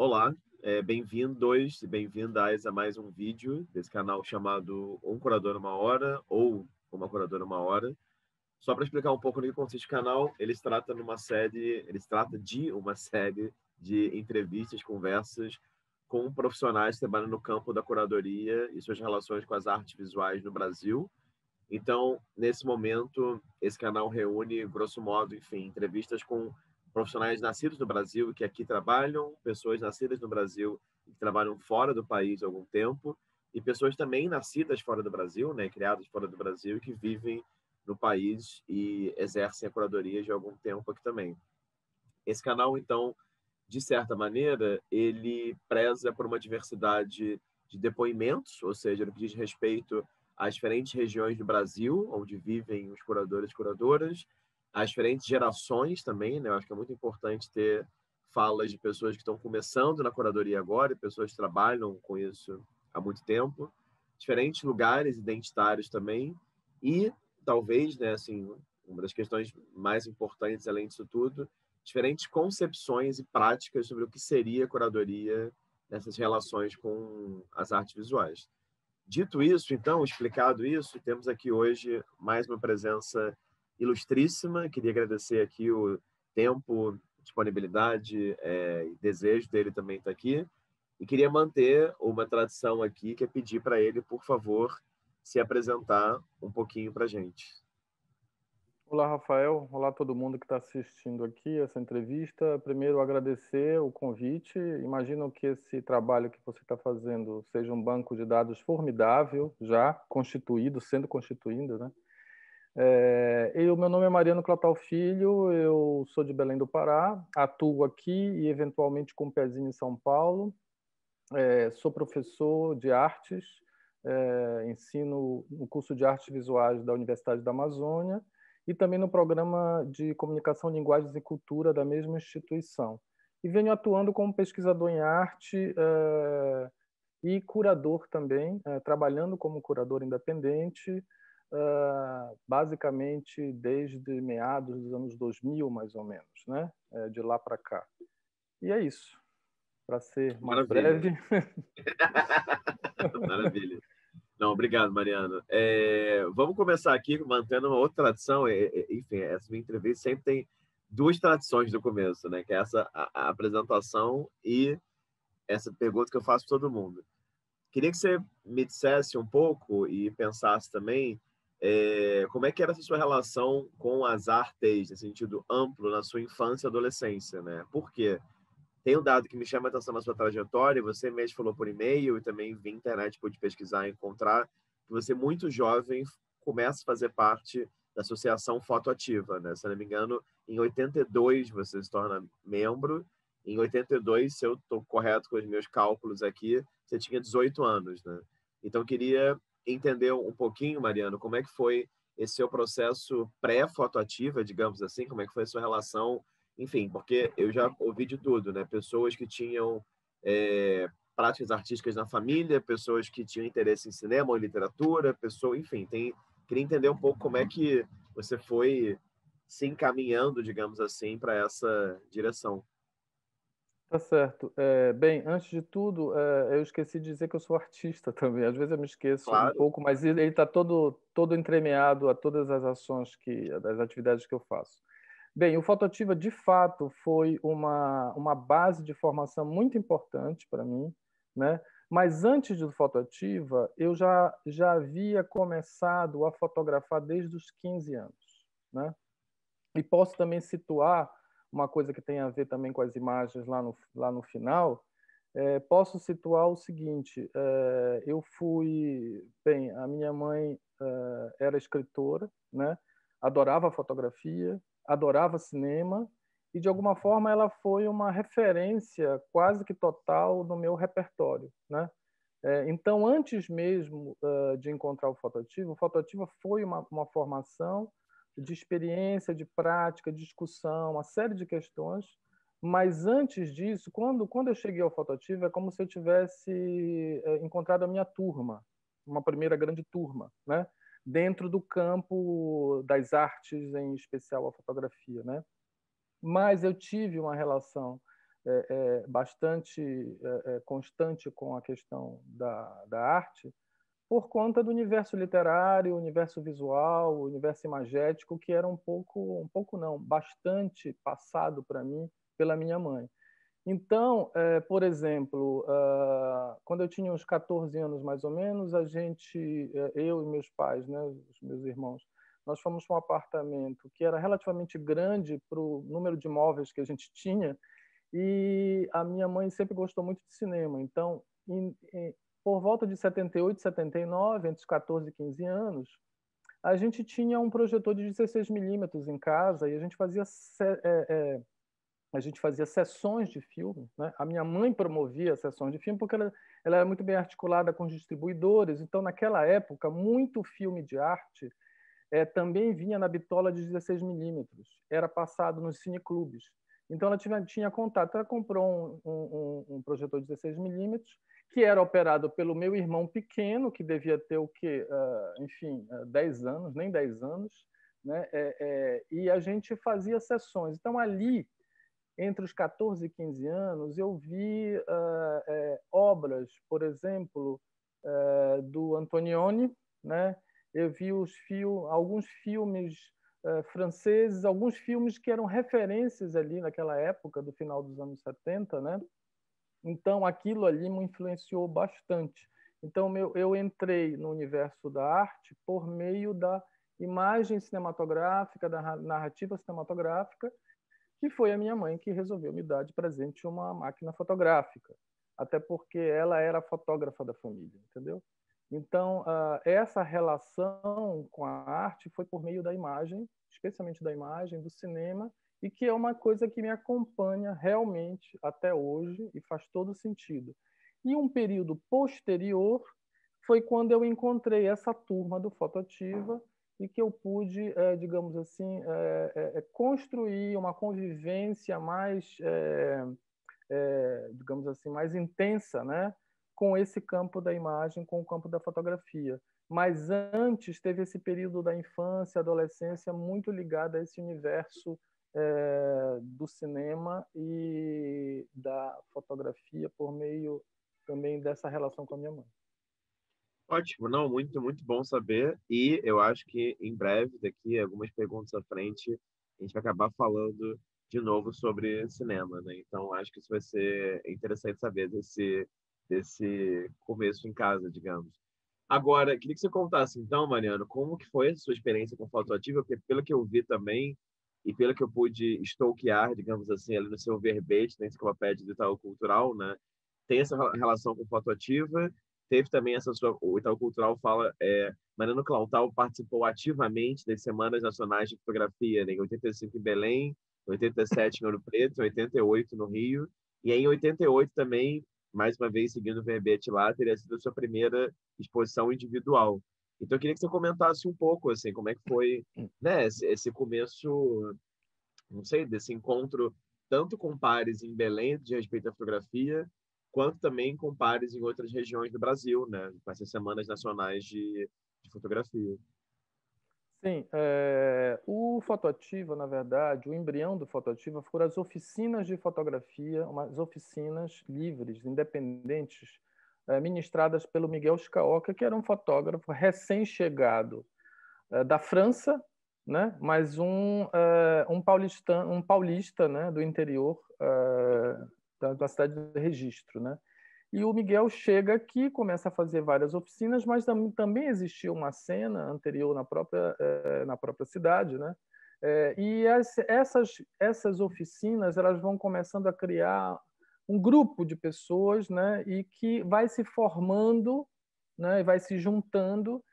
Olá, é, bem-vindos e bem-vindas a mais um vídeo desse canal chamado Um Curador Uma Hora ou Uma Curadora Uma Hora. Só para explicar um pouco no que consiste o canal, ele trata numa série, de uma série de entrevistas, conversas com profissionais que trabalham no campo da curadoria e suas relações com as artes visuais no Brasil. Então, nesse momento, esse canal reúne, grosso modo, enfim, entrevistas com profissionais nascidos no Brasil que aqui trabalham, pessoas nascidas no Brasil que trabalham fora do país há algum tempo e pessoas também nascidas fora do Brasil, né, criadas fora do Brasil e que vivem no país e exercem a curadoria de algum tempo aqui também. Esse canal, então, de certa maneira, ele preza por uma diversidade de depoimentos, ou seja, no que diz respeito às diferentes regiões do Brasil, onde vivem os curadores e curadoras, as diferentes gerações também, né? Eu acho que é muito importante ter falas de pessoas que estão começando na curadoria agora, e pessoas que trabalham com isso há muito tempo, diferentes lugares identitários também, e talvez, né, assim, uma das questões mais importantes além disso tudo, diferentes concepções e práticas sobre o que seria curadoria nessas relações com as artes visuais. Dito isso, então, explicado isso, temos aqui hoje mais uma presença ilustríssima. Queria agradecer aqui o tempo, disponibilidade é, e desejo dele também estar tá aqui. E queria manter uma tradição aqui, que é pedir para ele, por favor, se apresentar um pouquinho para a gente. Olá, Rafael. Olá, todo mundo que está assistindo aqui essa entrevista. Primeiro, agradecer o convite. Imagino que esse trabalho que você está fazendo seja um banco de dados formidável, já constituído, sendo constituindo, né? É, eu, meu nome é Mariano Clotal Filho, eu sou de Belém do Pará, atuo aqui e eventualmente com um pezinho em São Paulo. É, sou professor de artes, é, ensino no curso de artes visuais da Universidade da Amazônia e também no programa de comunicação, linguagens e cultura da mesma instituição. E venho atuando como pesquisador em arte é, e curador também, é, trabalhando como curador independente. Ah, basicamente desde meados dos anos 2000, mais ou menos, né? É, de lá para cá. E é isso. Para ser mais Maravilha. breve. Maravilha. Não, obrigado, Mariano. É, vamos começar aqui mantendo uma outra tradição. É, é, enfim, essa minha entrevista sempre tem duas tradições do começo, né? Que é essa a, a apresentação e essa pergunta que eu faço para todo mundo. Queria que você me dissesse um pouco e pensasse também é, como é que era a sua relação com as artes, nesse sentido amplo, na sua infância e adolescência, né? Por quê? Tem um dado que me chama a atenção na sua trajetória, você mesmo falou por e-mail e também vi internet pude pesquisar e encontrar, que você muito jovem começa a fazer parte da Associação Fotoativa, né? Se não me engano, em 82 você se torna membro, em 82, se eu estou correto com os meus cálculos aqui, você tinha 18 anos, né? Então, queria entender um pouquinho, Mariano, como é que foi esse seu processo pré-fotoativa, digamos assim, como é que foi a sua relação, enfim, porque eu já ouvi de tudo, né? Pessoas que tinham é, práticas artísticas na família, pessoas que tinham interesse em cinema ou literatura, pessoa, enfim, tem, queria entender um pouco como é que você foi se encaminhando, digamos assim, para essa direção. Tá certo. É, bem, antes de tudo, é, eu esqueci de dizer que eu sou artista também. Às vezes eu me esqueço claro. um pouco, mas ele está todo, todo entremeado a todas as ações que, das atividades que eu faço. Bem, o Fotoativa, de fato, foi uma, uma base de formação muito importante para mim, né? Mas antes do Fotoativa, eu já, já havia começado a fotografar desde os 15 anos, né? E posso também situar uma coisa que tem a ver também com as imagens lá no, lá no final, é, posso situar o seguinte: é, eu fui. Bem, a minha mãe é, era escritora, né? adorava fotografia, adorava cinema, e de alguma forma ela foi uma referência quase que total no meu repertório. Né? É, então, antes mesmo é, de encontrar o fotoativo, o fotoativo foi uma, uma formação de experiência, de prática, discussão, uma série de questões. Mas antes disso, quando, quando eu cheguei ao Fotoativo, é como se eu tivesse eh, encontrado a minha turma, uma primeira grande turma, né? dentro do campo das artes, em especial a fotografia. Né? Mas eu tive uma relação é, é, bastante é, constante com a questão da, da arte, por conta do universo literário, universo visual, universo imagético, que era um pouco, um pouco não, bastante passado para mim pela minha mãe. Então, eh, por exemplo, uh, quando eu tinha uns 14 anos mais ou menos, a gente, eh, eu e meus pais, né, os meus irmãos, nós fomos para um apartamento que era relativamente grande para o número de móveis que a gente tinha, e a minha mãe sempre gostou muito de cinema. Então, em, em, por volta de 78, 79, entre os 14 e 15 anos, a gente tinha um projetor de 16 milímetros em casa e a gente fazia é, é, a gente fazia sessões de filme. Né? A minha mãe promovia sessões de filme porque ela, ela era muito bem articulada com os distribuidores. Então, naquela época, muito filme de arte é, também vinha na bitola de 16 milímetros. Era passado nos cineclubes. Então, ela tinha, tinha contato. Ela comprou um, um, um projetor de 16mm, que era operado pelo meu irmão pequeno, que devia ter o quê? Uh, enfim, uh, ah, 10 anos, nem 10 anos. Né? É, é, e a gente fazia sessões. Então, ali, entre os 14 e 15 anos, eu vi uh, é, obras, por exemplo, do Antonioni, né? eu vi os fil alguns filmes eh, franceses, alguns filmes que eram referências ali naquela época, do final dos anos 70, né? Então, aquilo ali me influenciou bastante. Então, meu, eu entrei no universo da arte por meio da imagem cinematográfica, da narrativa cinematográfica, que foi a minha mãe que resolveu me dar de presente uma máquina fotográfica, até porque ela era fotógrafa da família, entendeu? Então, ah, essa relação com a arte foi por meio da imagem, especialmente da imagem, do cinema, e que é uma coisa que me acompanha realmente até hoje e faz todo sentido. E um período posterior foi quando eu encontrei essa turma do Fotoativa e que eu pude, eh, digamos assim, eh, eh, construir uma convivência mais, digamos assim, mais intensa, né? com esse campo da imagem, com o campo da fotografia. Mas antes teve esse período da infância, adolescência, muito ligado a esse universo é, do cinema e da fotografia por meio também dessa relação com a minha mãe. Ótimo, não, muito, muito bom saber. E eu acho que em breve, daqui algumas perguntas à frente, a gente vai acabar falando de novo sobre cinema, né? Então acho que isso vai ser interessante saber desse desse começo em casa, digamos. Agora, queria que você contasse, então, Mariano, como que foi a sua experiência com foto ativa, porque pelo que eu vi também e pelo que eu pude estoquear, digamos assim, ali no seu verbete na enciclopédia do Itaú Cultural, né? Tem essa relação com foto ativa, teve também essa sua... O Itaú Cultural fala... É, Mariano Clautal participou ativamente das Semanas Nacionais de Fotografia, né? em 85 em Belém, 87 em Ouro Preto, 88 no Rio, e em 88 também mais uma vez seguindo o verbete lá, teria sido a sua primeira exposição individual. Então eu queria que você comentasse um pouco assim, como é que foi, né, esse, esse começo, não sei, desse encontro tanto com pares em Belém de respeito à fotografia, quanto também com pares em outras regiões do Brasil, né, com essas semanas nacionais de, de fotografia. Sim, é, o fotoativa, na verdade, o embrião do fotoativa foram as oficinas de fotografia, umas oficinas livres, independentes, é, ministradas pelo Miguel Scaoca, que era um fotógrafo recém-chegado é, da França, né? mas um, um, paulista, um paulista né? do interior da, da cidade de Registro. Né? E o Miguel chega aqui, começa a fazer várias oficinas, mas também existia uma cena anterior na própria, eh, na própria cidade, né? Eh, e essas, essas oficinas elas vão começando a criar um grupo de pessoas, né? E que vai se formando, né? E vai se juntando.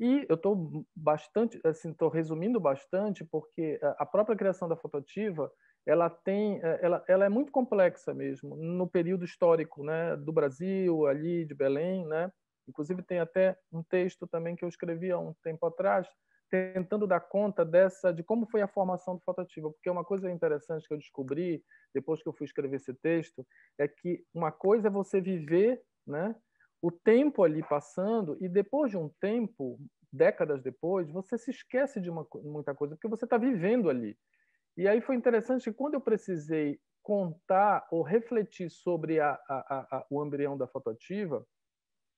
E eu estou bastante, assim, estou resumindo bastante, porque a própria criação da fototiva ela tem é, ela, ela é muito complexa mesmo no período histórico né do Brasil ali de Belém né inclusive tem até um texto também que eu escrevi há um tempo atrás tentando dar conta dessa de como foi a formação do fotoativo porque uma coisa interessante que eu descobri depois que eu fui escrever esse texto é que uma coisa é você viver né o tempo ali passando e depois de um tempo décadas depois você se esquece de uma, muita coisa porque você está vivendo ali e aí foi interessante que quando eu precisei contar ou refletir sobre a, a, a, o embrião da fotoativa,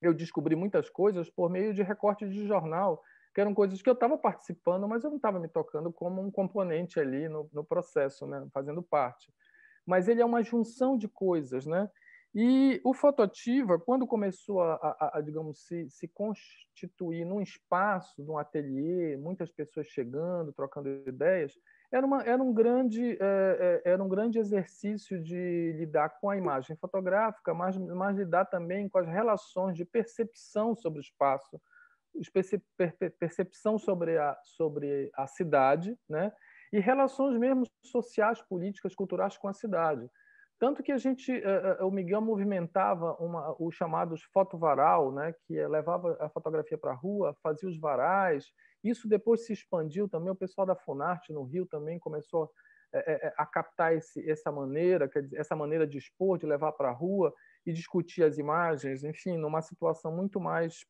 eu descobri muitas coisas por meio de recortes de jornal, que eram coisas que eu estava participando, mas eu não estava me tocando como um componente ali no, no processo, né? fazendo parte. Mas ele é uma junção de coisas, né? E o Fotoativa, quando começou a, a, a digamos, se, se, constituir num espaço, num ateliê, muitas pessoas chegando, trocando ideias, era, uma, era, um grande, eh, eh, era um grande exercício de lidar com a imagem fotográfica, mas, mas lidar também com as relações de percepção sobre o espaço, percepção sobre a, sobre a cidade, né? e relações mesmo sociais, políticas, culturais com a cidade. Tanto que a gente, eh, eh, eh, o Miguel movimentava uma, os chamados fotovaral, né, que é, levava a fotografia para a rua, fazia os varais. Isso depois se expandiu também, o pessoal da Funarte no Rio também começou a, a captar esse, essa maneira, essa maneira de expor, de levar para a rua e discutir as imagens, enfim, numa situação muito mais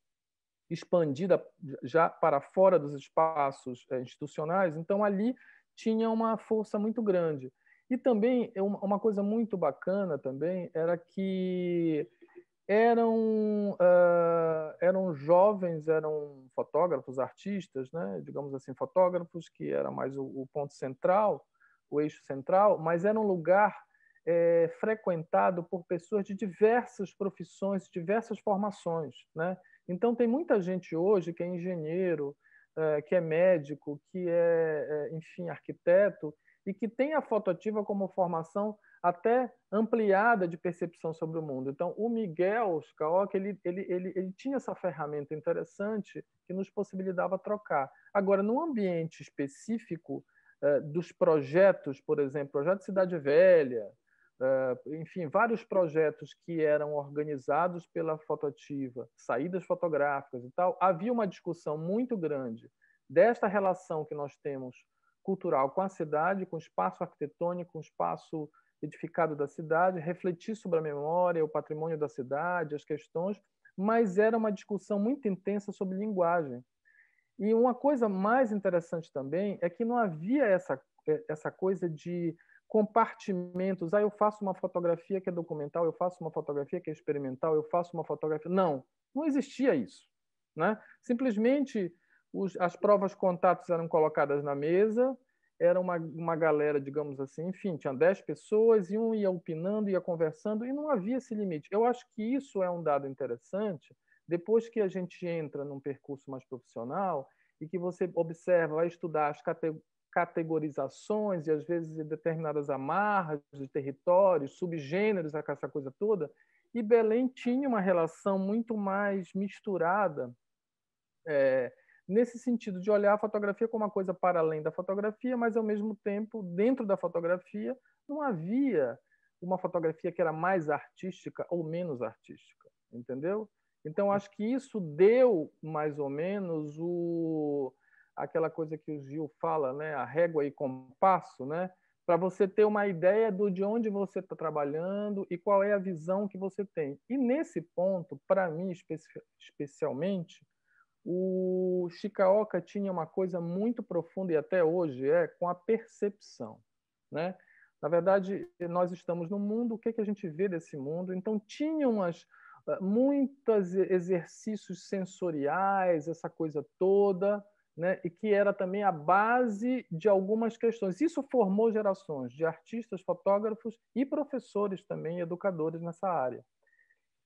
expandida já para fora dos espaços institucionais. Então, ali tinha uma força muito grande. E também, é uma coisa muito bacana também era que eram, uh, eram jovens, eram fotógrafos, artistas, né? digamos assim, fotógrafos, que era mais o, o ponto central, o eixo central, mas era um lugar é, frequentado por pessoas de diversas profissões, diversas formações. Né? Então, tem muita gente hoje que é engenheiro, é, que é médico, que é, é enfim, arquiteto, e que tem a foto ativa como formação até ampliada de percepção sobre o mundo. Então, o Miguel Skaok, ele, ele, ele, ele tinha essa ferramenta interessante que nos possibilitava trocar. Agora, num ambiente específico eh, dos projetos, por exemplo, projeto Cidade Velha, eh, enfim, vários projetos que eram organizados pela fotoativa, saídas fotográficas e tal, havia uma discussão muito grande desta relação que nós temos cultural com a cidade, com o espaço arquitetônico, com o espaço edificado da cidade, refletir sobre a memória, o patrimônio da cidade, as questões, mas era uma discussão muito intensa sobre linguagem. E uma coisa mais interessante também é que não havia essa, é, essa coisa de compartimentos. Ah, eu faço uma fotografia que é documental, eu faço uma fotografia que é experimental, eu faço uma fotografia. Não, não existia isso. Né? Simplesmente os, as provas contatos eram colocadas na mesa, era uma, uma galera, digamos assim, enfim, tinha 10 pessoas e um ia opinando, ia conversando e não havia esse limite. Eu acho que isso é um dado interessante. Depois que a gente entra num percurso mais profissional e que você observa, vai estudar as cate categorizações e às vezes determinadas amarras de territórios, subgêneros, essa coisa toda, e Belém tinha uma relação muito mais misturada é, nesse sentido de olhar a fotografia como uma coisa para além da fotografia, mas ao mesmo tempo, dentro da fotografia, não havia uma fotografia que era mais artística ou menos artística, entendeu? Então acho que isso deu mais ou menos o aquela coisa que o Gil fala, né, a régua e compasso, né, para você ter uma ideia do de onde você está trabalhando e qual é a visão que você tem. E nesse ponto, para mim especialmente, o Chicaoca tinha uma coisa muito profunda e até hoje é com a percepção, né? Na verdade, nós estamos no mundo, o que, é que a gente vê desse mundo? Então, tinham as, ah, muitos exercícios sensoriais, essa coisa toda, né? e que era também a base de algumas questões. Isso formou gerações de artistas, fotógrafos e professores também, educadores nessa área.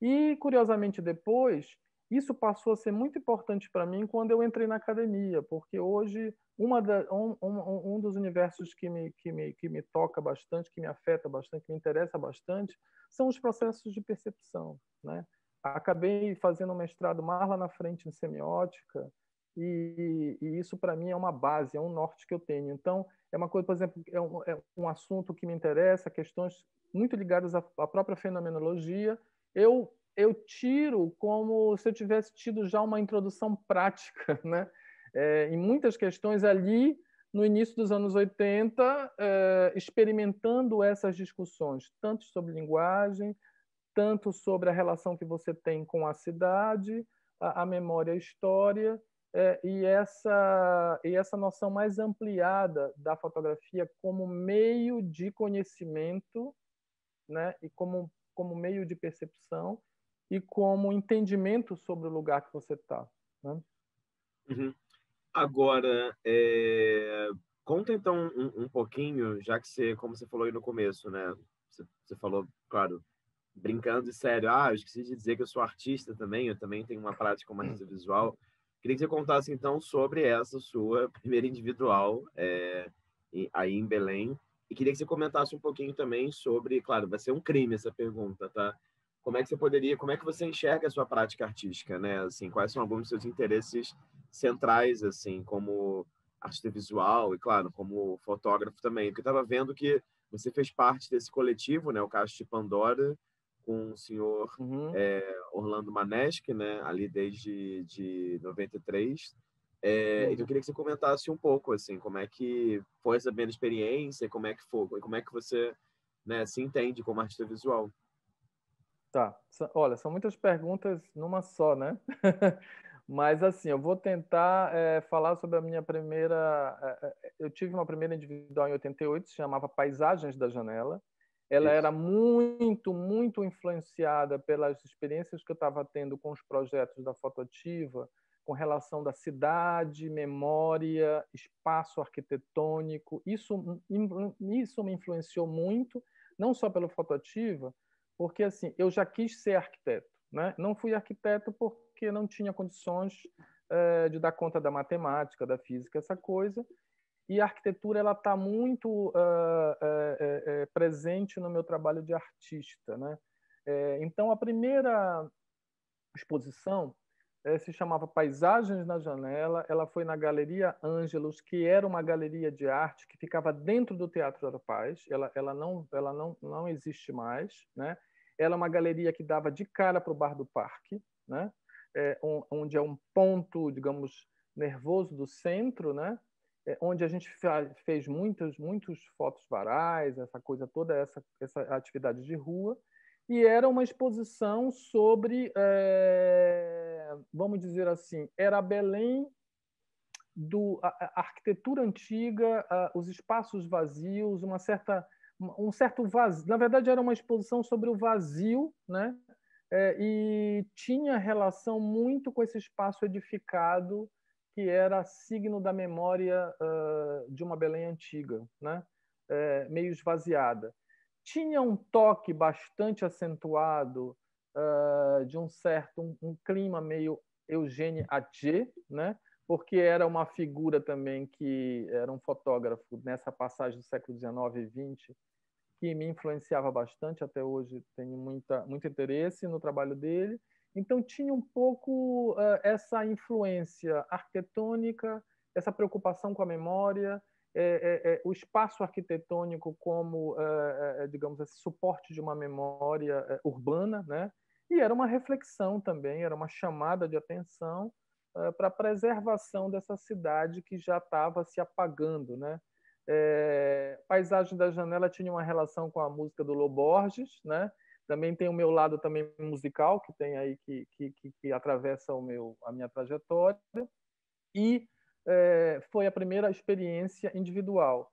E, curiosamente, depois isso passou a ser muito importante para mim quando eu entrei na academia, porque hoje uma da, um, um, um, dos universos que me, que, me, que me toca bastante, que me afeta bastante, que me interessa bastante, são os processos de percepção. Né? Acabei fazendo um mestrado mais lá na frente em semiótica, e, e, isso para mim é uma base, é um norte que eu tenho. Então, é uma coisa, por exemplo, é um, é um assunto que me interessa, questões muito ligadas à, à própria fenomenologia. Eu eu tiro como se eu tivesse tido já uma introdução prática, né? É, em muitas questões ali no início dos anos 80, é, experimentando essas discussões, tanto sobre linguagem, tanto sobre a relação que você tem com a cidade, a, a memória, a história, é, e, essa, e essa noção mais ampliada da fotografia como meio de conhecimento né, e como, como meio de percepção, e como entendimento sobre o lugar que você está. Né? Uhum. Agora, é... conta então um, um, pouquinho, já que você, como você falou aí no começo, né? Você, você falou, claro, brincando e sério, ah, eu esqueci de dizer que eu sou artista também, eu também tenho uma prática como artista visual. Queria que você contasse então sobre essa sua primeira individual é... aí em Belém. E queria que você comentasse um pouquinho também sobre, claro, vai ser um crime essa pergunta, tá? como é que você poderia, como é que você enxerga a sua prática artística, né? Assim, quais são alguns dos seus interesses centrais, assim, como artista visual e, claro, como fotógrafo também? Porque eu estava vendo que você fez parte desse coletivo, né? O Caixa de Pandora, com o senhor uhum. é, Orlando Maneschi, né? Ali desde de 93. É, eh, uhum. Então eu queria que você comentasse um pouco, assim, como é que foi essa primeira experiência, como é que foi, como é que você né, se entende como artista visual. Tá. Olha, são muitas perguntas numa só, né? Mas assim, eu vou tentar é, falar sobre a minha primeira. Eh, eh, eu tive uma primeira individual em 88, se chamava Paisagens da Janela. Ela Isso. era muito, muito influenciada pelas experiências que eu estava tendo com os projetos da Fotoativa, com relação da cidade, memória, espaço arquitetônico. Isso, isso me influenciou muito, não só pelo Fotoativa, porque assim, eu já quis ser arquiteto, né? Não fui arquiteto porque não tinha condições é, de dar conta da matemática, da física, essa coisa. E a arquitetura ela está muito é, é, presente no meu trabalho de artista, né? então a primeira exposição é, se chamava Paisagens na Janela. Ela foi na Galeria Ângelos, que era uma galeria de arte que ficava dentro do Teatro da Paz. Ela, ela, não, ela não, não existe mais. Né? Ela é uma galeria que dava de cara para o Bar do Parque, né? É, um, onde é um ponto, digamos, nervoso do centro, né? É, onde a gente fez muitas muitos fotos varais, essa coisa toda, essa, essa atividade de rua. E era uma exposição sobre. É vamos dizer assim, era Belém do a, a arquitetura antiga, a, os espaços vazios, uma certa um certo vazio. Na verdade, era uma exposição sobre o vazio, né? É, e tinha relação muito com esse espaço edificado que era signo da memória uh, de uma Belém antiga, né? É, meio esvaziada. Tinha um toque bastante acentuado uh, de um certo um, um clima meio Eugênio Atier, né? porque era uma figura também que era um fotógrafo nessa passagem do século XIX e XX que me influenciava bastante, até hoje tenho muita, muito interesse no trabalho dele. Então tinha um pouco uh, essa influência arquitetônica, essa preocupação com a memória, é, é, é, o espaço arquitetônico como, ah, é, é, digamos, esse suporte de uma memória é, urbana, né? E era uma reflexão também, era uma chamada de atenção uh, eh, para a preservação dessa cidade que já estava se apagando. Né? É, Paisagem da Janela tinha uma relação com a música do Loborges, né? também tem o meu lado também musical que tem aí que, que, que, que atravessa o meu a minha trajetória e é, foi a primeira experiência individual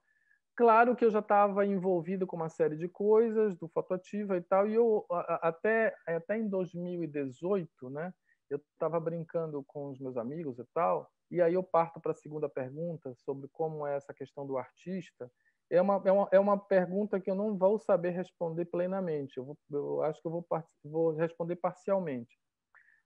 Claro que eu já estava envolvido com uma série de coisas do Fotoativa e tal, e eu até, até em 2018, né, eu estava brincando com os meus amigos e tal, e aí eu parto para a segunda pergunta sobre como é essa questão do artista. É uma, é, uma, é uma pergunta que eu não vou saber responder plenamente, eu, vou, eu acho que eu vou, vou responder parcialmente.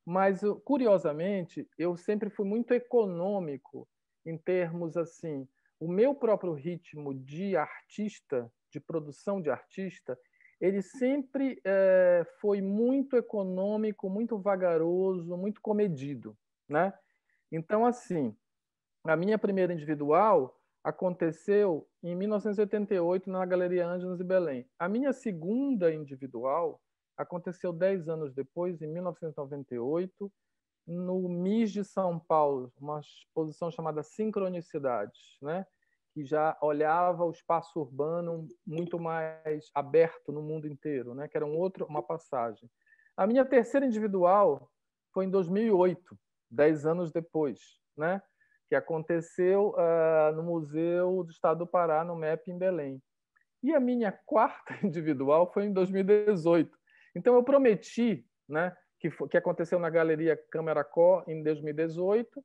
Mas, curiosamente, eu sempre fui muito econômico em termos assim o meu próprio ritmo de artista, de produção de artista, ele sempre é, foi muito econômico, muito vagaroso, muito comedido, né? Então, assim, a minha primeira individual aconteceu em 1988 na Galeria Ângelos de Belém. A minha segunda individual aconteceu dez anos depois, em 1998, no MIS de São Paulo, uma exposição chamada Sincronicidades, né? que já olhava o espaço urbano muito mais aberto no mundo inteiro, né? que era um outro, uma passagem. A minha terceira individual foi em 2008, dez anos depois, né? que aconteceu uh, no Museu do Estado do Pará, no MEP, em Belém. E a minha quarta individual foi em 2018. Então, eu prometi né, que, foi, que aconteceu na Galeria Câmara Có em 2018, uh,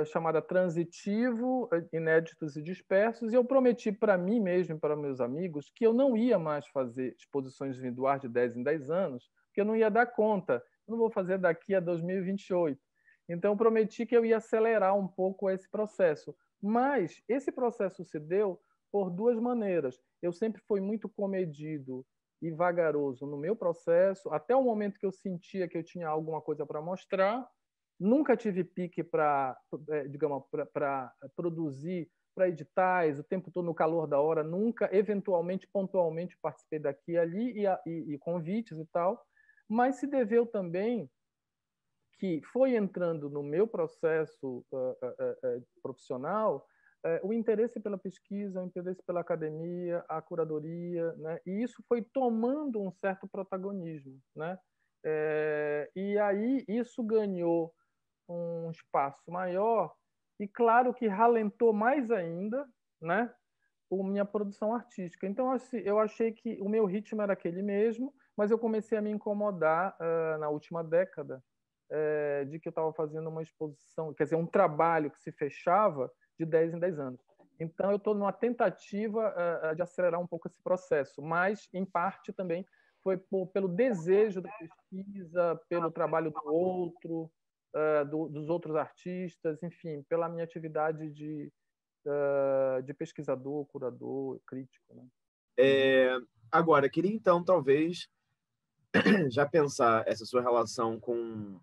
eh, chamada Transitivo, eh, Inéditos e Dispersos, e eu prometi para mim mesmo e para meus amigos que eu não ia mais fazer exposições individuais de 10 em 10 anos, porque eu não ia dar conta, eu não vou fazer daqui a 2028. Então, eu prometi que eu ia acelerar um pouco esse processo. Mas esse processo se deu por duas maneiras. Eu sempre fui muito comedido e vagaroso no meu processo, até o momento que eu sentia que eu tinha alguma coisa para mostrar, nunca tive pique para, é, digamos, para produzir para editais, o tempo todo no calor da hora, nunca, eventualmente, pontualmente, participei daqui ali, e ali, e, e, convites e tal, mas se deveu também que foi entrando no meu processo uh, uh, uh, profissional é, o interesse pela pesquisa, o interesse pela academia, a curadoria, né? e isso foi tomando um certo protagonismo. Né? É, e aí isso ganhou um espaço maior e, claro, que ralentou mais ainda né? o minha produção artística. Então, assim, eu achei que o meu ritmo era aquele mesmo, mas eu comecei a me incomodar uh, na última década é, de que eu estava fazendo uma exposição, quer dizer, um trabalho que se fechava de 10 em 10 anos. Então, eu estou numa tentativa uh, de acelerar um pouco esse processo, mas, em parte, também foi por, pelo desejo da pesquisa, pelo trabalho do outro, uh, do, dos outros artistas, enfim, pela minha atividade de, uh, de pesquisador, curador, crítico. Né? É, agora, queria então, talvez, já pensar essa sua relação com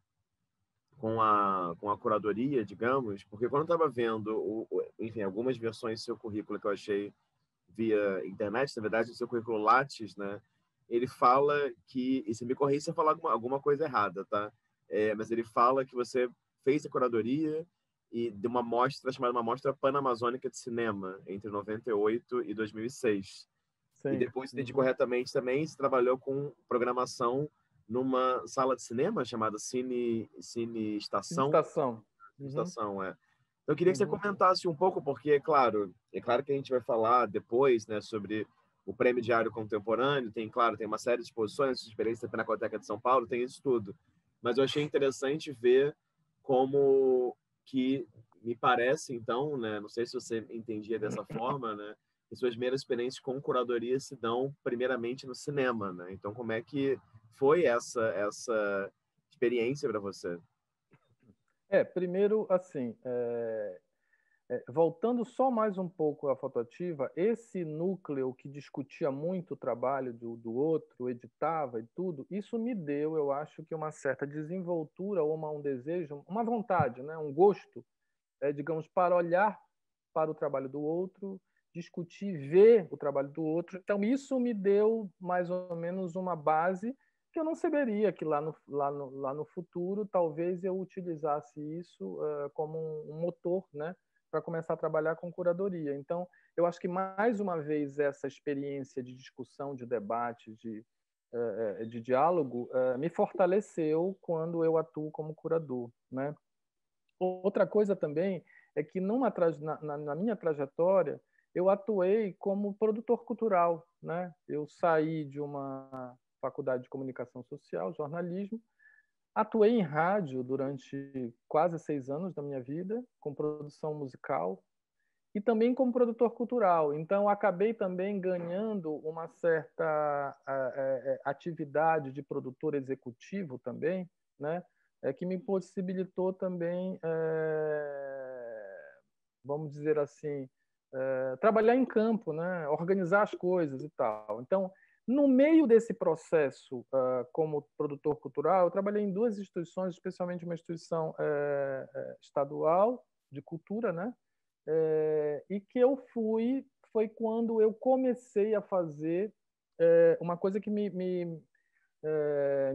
com a, com a curadoria, digamos, porque quando eu estava vendo, o, o, enfim, algumas versões do seu currículo que eu achei via internet, na verdade, o seu currículo Lattes, né? Ele fala que, e se me corrija se eu falar alguma, alguma coisa errada, tá? É, mas ele fala que você fez a curadoria e de uma mostra chamada uma mostra panamazônica de cinema entre 98 e 2006. Sim. E depois, se entendi uhum. corretamente, também se trabalhou com programação numa sala de cinema chamada Cine, Cine Estação. Estação. Uhum. Estação, é. Então, eu queria que você uhum. comentasse um pouco, porque, é claro, é claro que a gente vai falar depois né, sobre o Prêmio Diário Contemporâneo, tem, claro, tem uma série de exposições, experiência da Pinacoteca de São Paulo, tem isso tudo. Mas eu achei interessante ver como que me parece, então, né, não sei se você entendia dessa forma, né, e suas primeiras experiências com curadoria se dão primeiramente no cinema, né? Então, como é que foi essa essa experiência para você? É, primeiro, assim, é, é, voltando só mais um pouco à fotoativa, esse núcleo que discutia muito o trabalho do, do outro, editava e tudo, isso me deu, eu acho, que uma certa desenvoltura ou uma, um desejo, uma vontade, né? um gosto, é, digamos, para olhar para o trabalho do outro, discutir, ver o trabalho do outro. Então, isso me deu mais ou menos uma base que eu não saberia que lá no, lá no, lá no futuro talvez eu utilizasse isso uh, como um, motor, né? para começar a trabalhar com curadoria. Então, eu acho que mais uma vez essa experiência de discussão, de debate, de, eh, eh, de diálogo, me fortaleceu quando eu atuo como curador. Né? Outra coisa também é que numa, na, na minha trajetória, eu atuei como produtor cultural. Né? Eu saí de uma faculdade de comunicação social, jornalismo, atuei em rádio durante quase seis anos da minha vida, com produção musical, e também como produtor cultural. Então, acabei também ganhando uma certa eh, eh, eh, atividade de produtor executivo também, né? é, que me possibilitou também, é, vamos dizer assim, é, trabalhar em campo, né? organizar as coisas e tal. Então, no meio desse processo, uh, como produtor cultural, eu trabalhei em duas instituições, especialmente uma instituição uh, estadual de cultura, né? Uh, e que eu fui foi quando eu comecei a fazer uma coisa que me, me,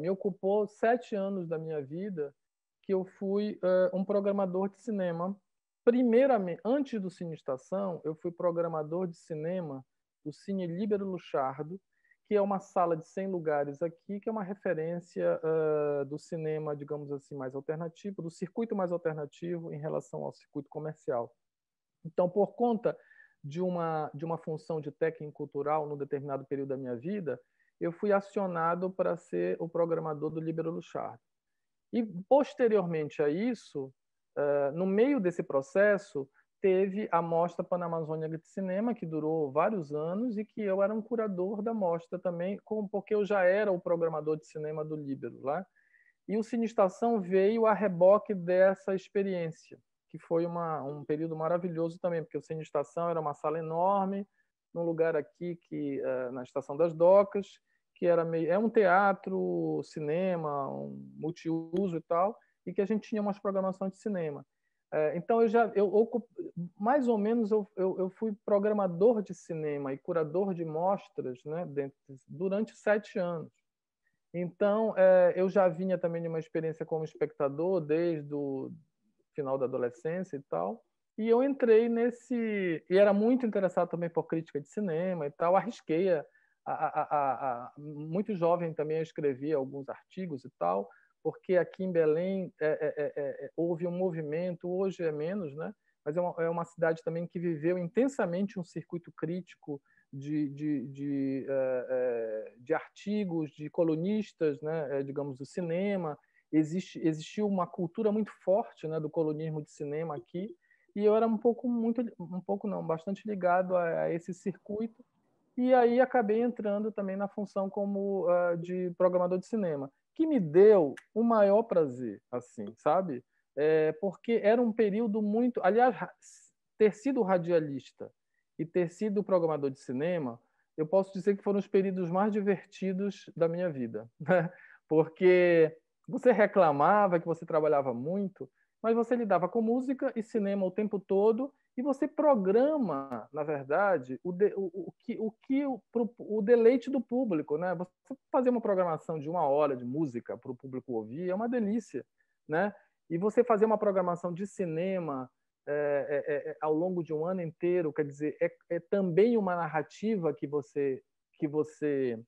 me ocupou sete anos da minha vida, que eu fui um programador de cinema primeiramente, antes do Cine Estação, eu fui programador de cinema do Cine Libero Luchardo, que é uma sala de 100 lugares aqui, que é uma referência uh, do cinema, digamos assim, mais alternativo, do circuito mais alternativo em relação ao circuito comercial. Então, por conta de uma, de uma função de técnico cultural num determinado período da minha vida, eu fui acionado para ser o programador do Libero Luchardo. E, posteriormente a isso, no meio desse processo, teve a Mostra Panamazônica de Cinema, que durou vários anos, e que eu era um curador da mostra também, porque eu já era o programador de cinema do Líbero lá. E o Sinistação veio a reboque dessa experiência, que foi uma, um período maravilhoso também, porque o Sinistação era uma sala enorme, num lugar aqui, que na Estação das Docas, que era meio, é um teatro, cinema, um multiuso e tal, e que a gente tinha uma programação de cinema. É, então eu já eu mais ou menos eu, eu, eu fui programador de cinema e curador de mostras, né, durante sete anos. Então é, eu já vinha também de uma experiência como espectador desde o final da adolescência e tal. E eu entrei nesse. E era muito interessado também por crítica de cinema e tal. Arrisquei. A, a, a, a muito jovem também eu escrevi alguns artigos e tal porque aqui em Belém é é, é, é, é, houve um movimento, hoje é menos, né? mas é uma, é uma cidade também que viveu intensamente um circuito crítico de, de, de, de artigos, de colunistas, né? digamos, do cinema. Existe, existiu uma cultura muito forte né, do colonismo de cinema aqui, e eu era um pouco, muito, um pouco não, bastante ligado a, a esse circuito, e aí acabei entrando também na função como uh, de programador de cinema que me deu o maior prazer, assim, sabe? É, porque era um período muito. Aliás, ter sido radialista e ter sido programador de cinema, eu posso dizer que foram os períodos mais divertidos da minha vida, né? porque você reclamava que você trabalhava muito, mas você lidava com música e cinema o tempo todo e você programa, na verdade, o, de, o, o que, o, que pro, o deleite do público. Né? Você fazer uma programação de uma hora de música para o público ouvir é uma delícia. Né? E você fazer uma programação de cinema é, é, é, é ao longo de um ano inteiro, quer dizer, é, é, também uma narrativa que você, que você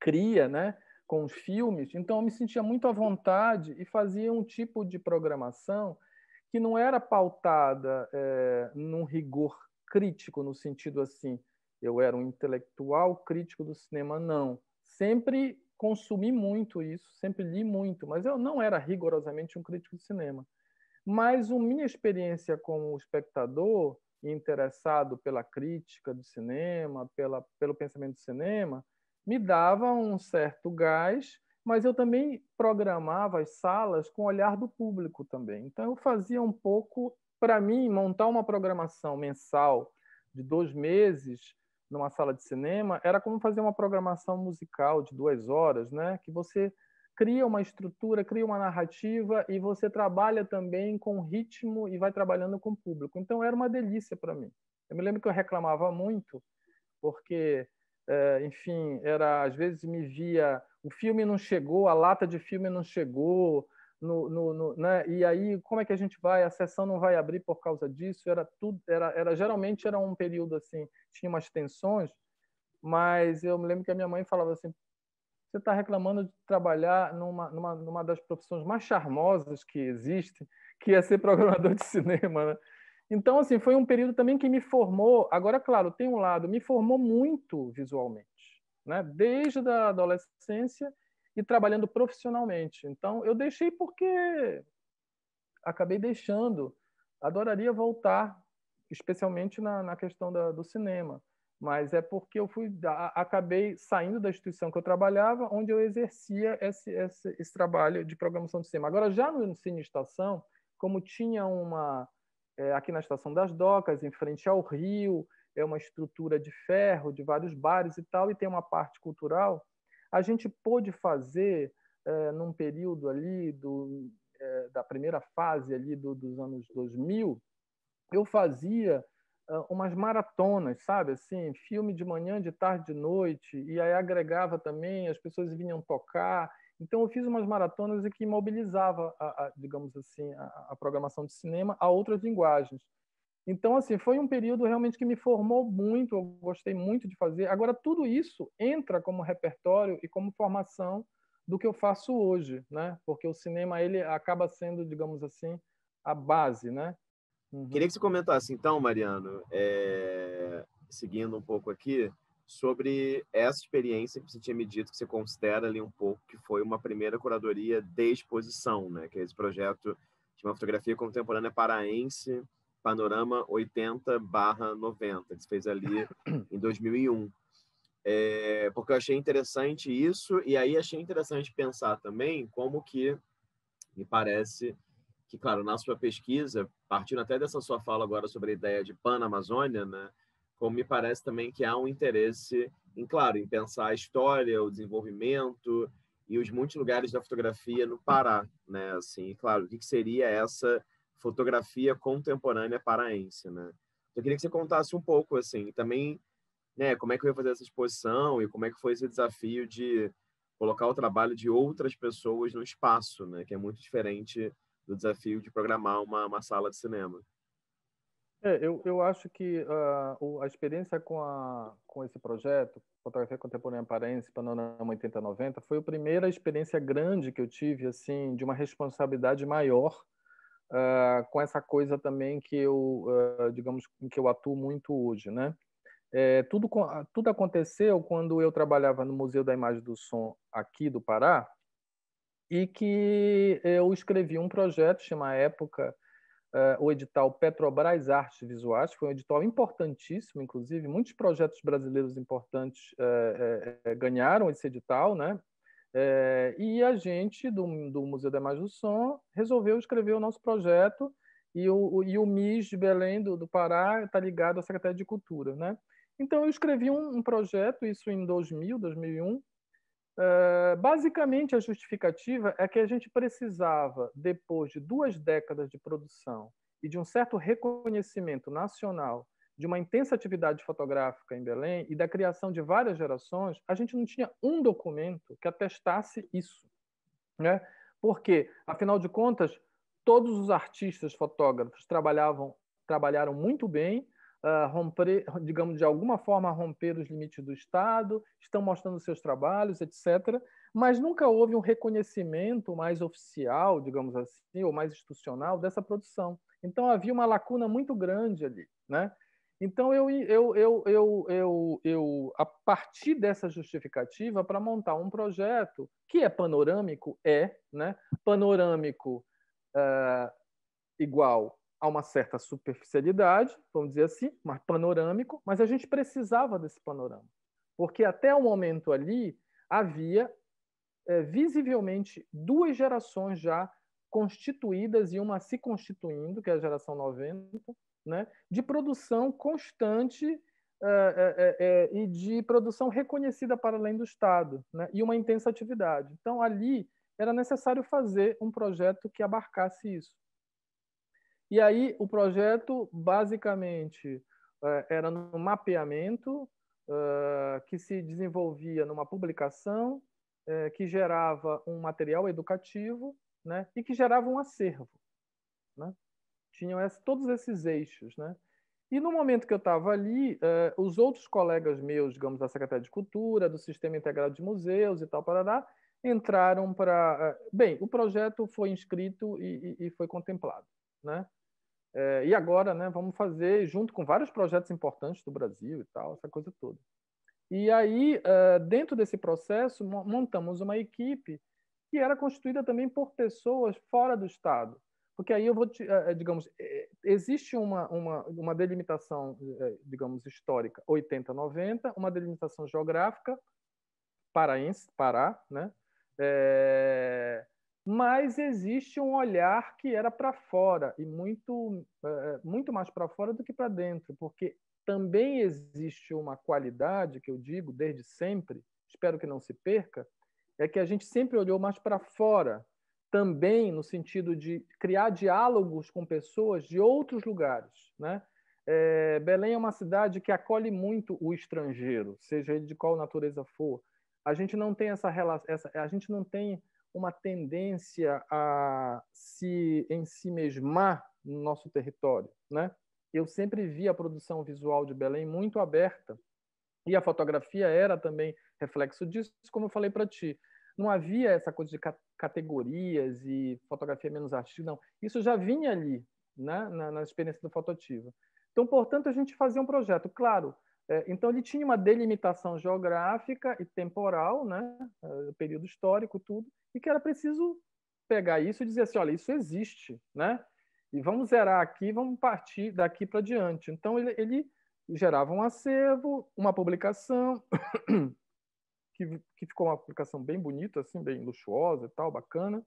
cria né? com os filmes. Então, eu me sentia muito à vontade e fazia um tipo de programação que não era pautada é, num rigor crítico, no sentido assim, eu era um intelectual crítico do cinema, não. Sempre consumi muito isso, sempre li muito, mas eu não era rigorosamente um crítico de cinema. Mas a minha experiência como espectador interessado pela crítica do cinema, pela, pelo pensamento do cinema, me dava um certo gás mas eu também programava as salas com o olhar do público também. Então, eu fazia um pouco, para mim, montar uma programação mensal de dois meses numa sala de cinema era como fazer uma programação musical de duas horas, né? que você cria uma estrutura, cria uma narrativa e você trabalha também com ritmo e vai trabalhando com o público. Então, era uma delícia para mim. Eu me lembro que eu reclamava muito, porque, eh, enfim, era às vezes me via o filme não chegou, a lata de filme não chegou, no, no, no, né? e aí como é que a gente vai? A sessão não vai abrir por causa disso? Era tudo, era, era geralmente era um período assim, tinha umas tensões, mas eu me lembro que a minha mãe falava assim: você está reclamando de trabalhar numa, numa, numa das profissões mais charmosas que existem, que é ser programador de cinema, né? Então, assim, foi um período também que me formou. Agora, claro, tem um lado, me formou muito visualmente né? desde a adolescência e trabalhando profissionalmente. Então, eu deixei porque acabei deixando. Adoraria voltar, especialmente na, na questão da, do cinema, mas é porque eu fui a, acabei saindo da instituição que eu trabalhava, onde eu exercia esse, esse, esse trabalho de programação de cinema. Agora, já no Cine Estação, como tinha uma é, aqui na Estação das Docas, em frente ao rio, é uma estrutura de ferro, de vários bares e tal, e tem uma parte cultural. A gente pôde fazer, é, num período ali do, é, da primeira fase ali do, dos anos 2000, eu fazia é, umas maratonas, sabe? Assim, filme de manhã, de tarde, de noite, e aí agregava também, as pessoas vinham tocar. Então, eu fiz umas maratonas e que mobilizava, a, a, digamos assim, a, a programação de cinema a outras linguagens. Então, assim, foi um período realmente que me formou muito, eu gostei muito de fazer. Agora, tudo isso entra como repertório e como formação do que eu faço hoje, né? Porque o cinema, ele acaba sendo, digamos assim, a base, né? Uhum. Queria que você comentasse, então, Mariano, é... seguindo um pouco aqui, sobre essa experiência que você tinha me dito que você considera ali um pouco que foi uma primeira curadoria de exposição, né? Que é esse projeto de uma fotografia contemporânea paraense Panorama 80/90. se fez ali em 2001. É, porque eu achei interessante isso e aí achei interessante pensar também como que me parece que, claro, na sua pesquisa, partindo até dessa sua fala agora sobre a ideia de Pan-Amazônia, né, como me parece também que há um interesse em, claro, em pensar a história, o desenvolvimento e os muitos lugares da fotografia no Pará, né, assim, e, claro, o que seria essa fotografia contemporânea paraense, né? Então, eu queria que você contasse um pouco, assim, também, né, como é que eu ia fazer essa exposição e como é que foi esse desafio de colocar o trabalho de outras pessoas no espaço, né, que é muito diferente do desafio de programar uma, uma sala de cinema. É, eu, eu acho que uh, a experiência com, a, com esse projeto, Fotografia Contemporânea Paraense, Panorama 80-90, foi a primeira experiência grande que eu tive, assim, de uma responsabilidade maior uh, com essa coisa também que eu, uh, digamos, que eu atuo muito hoje, né? É, tudo, ah, tudo aconteceu quando eu trabalhava no Museu da Imagem do Som aqui do Pará e que eu escrevi um projeto, chama época uh, o edital Petrobras Artes Visuais, foi um edital importantíssimo, inclusive muitos projetos brasileiros importantes uh, uh, ganharam esse edital, né? É, e a gente, do, do Museu da Imagem do Som, resolveu escrever o nosso projeto e o, o, e o MIS de Belém, do, do Pará, está ligado à Secretaria de Cultura. Né? Então, eu escrevi um, um projeto, isso em 2000, 2001. É, basicamente, a justificativa é que a gente precisava, depois de duas décadas de produção e de um certo reconhecimento nacional de uma intensa atividade fotográfica em Belém e da criação de várias gerações, a gente não tinha um documento que atestasse isso. Né? Porque, afinal de contas, todos os artistas fotógrafos trabalhavam, trabalharam muito bem, uh, romper, digamos, de alguma forma romper os limites do Estado, estão mostrando seus trabalhos, etc. Mas nunca houve um reconhecimento mais oficial, digamos assim, ou mais institucional dessa produção. Então havia uma lacuna muito grande ali, né? Então, eu, eu, eu, eu, eu, eu a partir dessa justificativa, para montar um projeto que é panorâmico, é, né? panorâmico eh, igual a uma certa superficialidade, vamos dizer assim, mas panorâmico, mas a gente precisava desse panorama, porque até o momento ali havia é, visivelmente duas gerações já constituídas e uma se constituindo, que é a geração 90, né, de produção constante é, é, é, e de produção reconhecida para além do Estado, né? e uma intensa atividade. Então, ali era necessário fazer um projeto que abarcasse isso. E aí, o projeto, basicamente, eh, era no mapeamento, eh, que se desenvolvia numa publicação, eh, que gerava um material educativo né? e que gerava um acervo. Né? tinham todos esses eixos, né? E no momento que eu estava ali, eh, os outros colegas meus, digamos, da Secretaria de Cultura, do Sistema Integrado de Museus e tal, parará, entraram para... Eh, bem, o projeto foi inscrito e, e, e foi contemplado, né? Eh, e agora, né, vamos fazer junto com vários projetos importantes do Brasil e tal, essa coisa toda. E aí, dentro desse processo, montamos uma equipe que era constituída também por pessoas fora do Estado. Porque aí eu vou, eh, eh, digamos, eh, existe uma, uma, uma delimitação, digamos, histórica 80-90, uma delimitação geográfica, paraense, Pará, né? É, mas existe um olhar que era para fora e muito, é, muito mais para fora do que para dentro, porque também existe uma qualidade que eu digo desde sempre, espero que não se perca, é que a gente sempre olhou mais para fora também no sentido de criar diálogos com pessoas de outros lugares. Né? É, Belém é uma cidade que acolhe muito o estrangeiro, seja ele de qual natureza for. A gente não tem essa relação, essa, a gente não tem uma tendência a se em si mesmar no nosso território, né? Eu sempre vi a produção visual de Belém muito aberta e a fotografia era também reflexo disso, como eu falei para ti. Não havia essa coisa de categorias e fotografia menos artística, não. Isso já vinha ali, né? na, na experiência do fototiva. Então, portanto, a gente fazia um projeto, claro. É, então, ele tinha uma delimitação geográfica e temporal, né? É, período histórico, tudo, e que era preciso pegar isso e dizer assim, olha, isso existe, né? E vamos zerar aqui, vamos partir daqui para diante. Então, ele, ele gerava um acervo, uma publicação, que, que ficou uma aplicação bem bonita, assim, bem luxuosa e tal, bacana.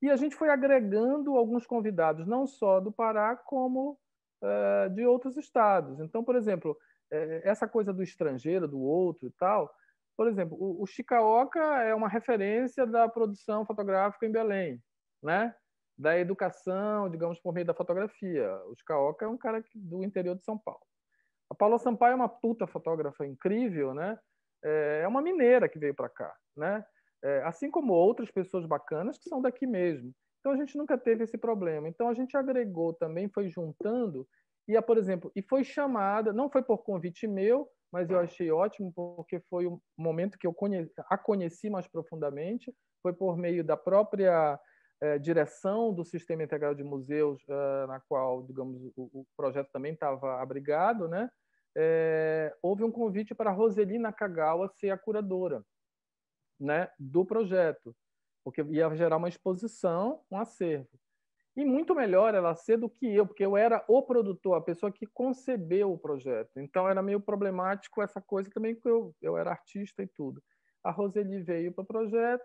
E a gente foi agregando alguns convidados, não só do Pará, como uh, de outros estados. Então, por exemplo, eh, essa coisa do estrangeiro, do outro e tal, por exemplo, o, Chicaoca é uma referência da produção fotográfica em Belém, né? da educação, digamos, por meio da fotografia. O Chicaoca é um cara do interior de São Paulo. A Paula Sampaio é uma puta fotógrafa incrível, né? É, é uma mineira que veio para cá, né? É, assim como outras pessoas bacanas que são daqui mesmo. Então a gente nunca teve esse problema. Então a gente agregou também, foi juntando e, ah, por exemplo, e foi chamada, não foi por convite meu, mas eu achei ótimo porque foi o momento que eu conheci, a conheci mais profundamente, foi por meio da própria é, direção do Sistema Integral de Museus, é, na qual, digamos, o, o projeto também estava abrigado, né? é, houve um convite para Roselina Kagawa ser a curadora né, do projeto, porque ia gerar uma exposição, um acervo. E muito melhor ela ser do que eu, porque eu era o produtor, a pessoa que concebeu o projeto. Então era meio problemático essa coisa também, porque eu, eu era artista e tudo. A Roseli veio para o projeto,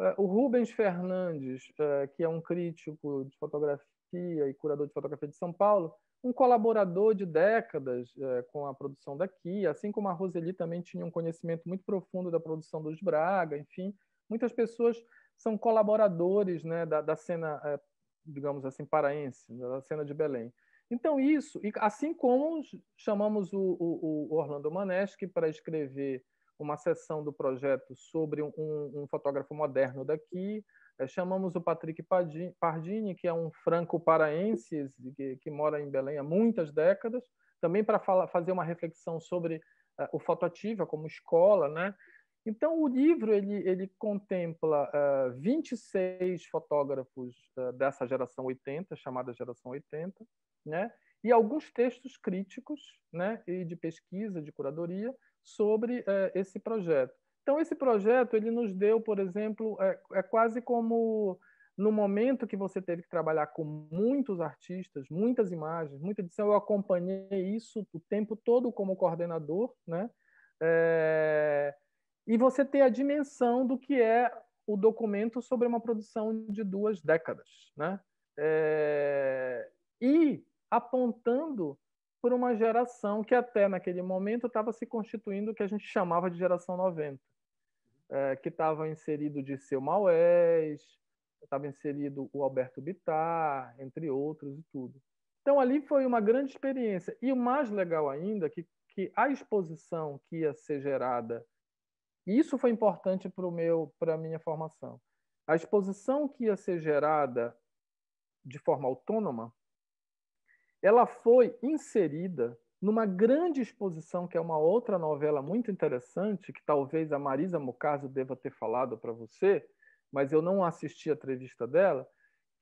é, o Rubens Fernandes, é, que é um crítico de fotografia e curador de fotografia de São Paulo, um colaborador de décadas é, com a produção daqui, assim como a Roseli também tinha um conhecimento muito profundo da produção dos Braga, enfim, muitas pessoas são colaboradores né, da, da cena, é, digamos assim, paraense, né, da cena de Belém. Então, isso, e assim como chamamos o, o, o Orlando Maneschi para escrever uma sessão do projeto sobre um, um fotógrafo moderno daqui, é, chamamos o Patrick Pardini, que é um franco-paraense que, que, mora em Belém há muitas décadas, também para fazer uma reflexão sobre uh, o fotoativa como escola, né? Então, o livro ele, ele contempla uh, eh, 26 fotógrafos uh, dessa geração 80, chamada geração 80, né? e alguns textos críticos né? e de pesquisa, de curadoria, sobre uh, esse projeto. Então, esse projeto, ele nos deu, por exemplo, é, é quase como no momento que você teve que trabalhar com muitos artistas, muitas imagens, muita edição, eu acompanhei isso o tempo todo como coordenador, né? É... E você tem a dimensão do que é o documento sobre uma produção de duas décadas, né? É... E apontando por uma geração que até naquele momento estava se constituindo o que a gente chamava de geração 90, é, que estava inserido de seu Maués, estava inserido o Alberto Bittar, entre outros e tudo. Então ali foi uma grande experiência. E o mais legal ainda é que que a exposição que ia ser gerada, e isso foi importante para o meu, para a minha formação. A exposição que ia ser gerada de forma autônoma ela foi inserida numa grande exposição, que é uma outra novela muito interessante, que talvez a Marisa Mucaso deva ter falado para você, mas eu não assisti a entrevista dela,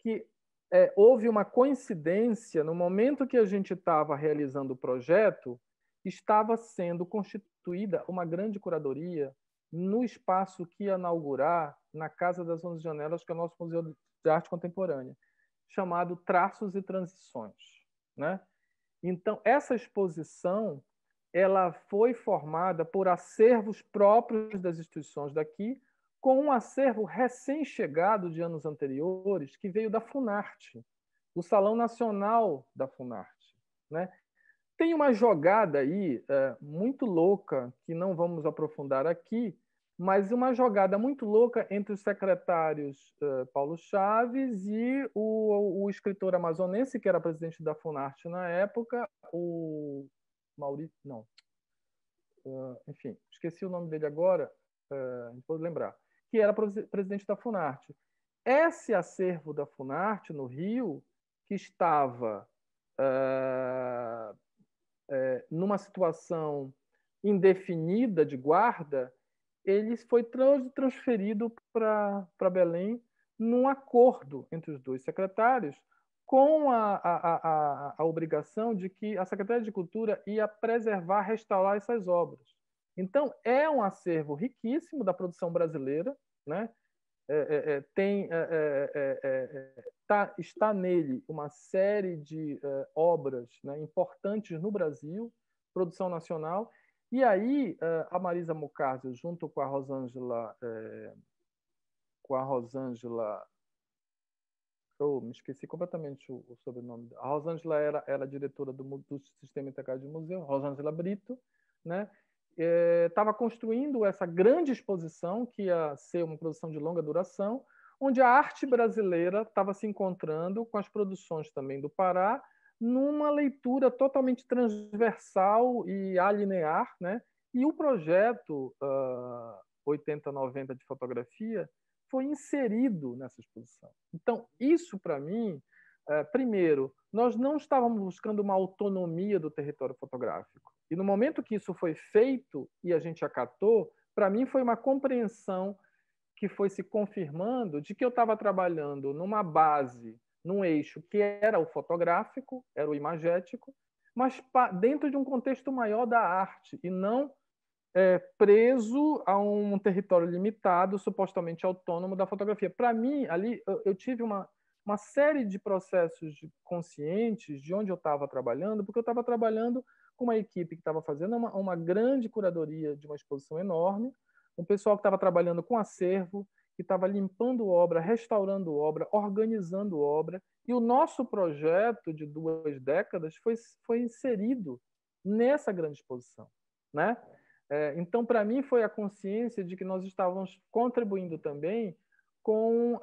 que é, houve uma coincidência no momento que a gente estava realizando o projeto, estava sendo constituída uma grande curadoria no espaço que ia inaugurar na Casa das Onze Janelas, que é o nosso Museu de Arte Contemporânea, chamado Traços e Transições. Né? Então, essa exposição ela foi formada por acervos próprios das instituições daqui, com um acervo recém-chegado de anos anteriores, que veio da Funarte, do Salão Nacional da Funarte. Né? Tem uma jogada aí é, muito louca, que não vamos aprofundar aqui, mas uma jogada muito louca entre os secretários uh, Paulo Chaves e o, o, escritor amazonense, que era presidente da Funarte na época, o Maurício. Não. Uh, enfim, esqueci o nome dele agora, uh, eh, vou lembrar, que era presidente da Funarte. Esse acervo da Funarte no Rio, que estava uh, numa situação indefinida de guarda, ele foi transferido para Belém num acordo entre os dois secretários, com a, a, a, a, obrigação de que a Secretaria de Cultura ia preservar, restaurar essas obras. Então, é um acervo riquíssimo da produção brasileira, né? É, é, é tem, é, é, é, tá, está nele uma série de obras né, importantes no Brasil, produção nacional, e aí eh, a Marisa Mucardio, junto com a Rosângela, é, com a Rosângela, eu oh, me esqueci completamente o, o sobrenome. A Rosângela era, era diretora do, do Sistema Integrado de Museu, Rosângela Brito, né? Estava eh, é, construindo essa grande exposição que ia ser uma produção de longa duração, onde a arte brasileira estava se encontrando com as produções também do Pará numa leitura totalmente transversal e alinear, né? E o projeto uh, ah, 80-90 de fotografia foi inserido nessa exposição. Então, isso para mim, é, primeiro, nós não estávamos buscando uma autonomia do território fotográfico. E no momento que isso foi feito e a gente acatou, para mim foi uma compreensão que foi se confirmando de que eu estava trabalhando numa base num eixo que era o fotográfico, era o imagético, mas dentro de um contexto maior da arte e não é, preso a um território limitado, supostamente autônomo da fotografia. Para mim, ali eu, eu tive uma, uma série de processos conscientes de onde eu estava trabalhando, porque eu estava trabalhando com uma equipe que estava fazendo uma, uma, grande curadoria de uma exposição enorme, um pessoal que estava trabalhando com acervo, que estava limpando obra, restaurando obra, organizando obra, e o nosso projeto de duas décadas foi, foi inserido nessa grande exposição. Né? É, então, para mim, foi a consciência de que nós estávamos contribuindo também com uh,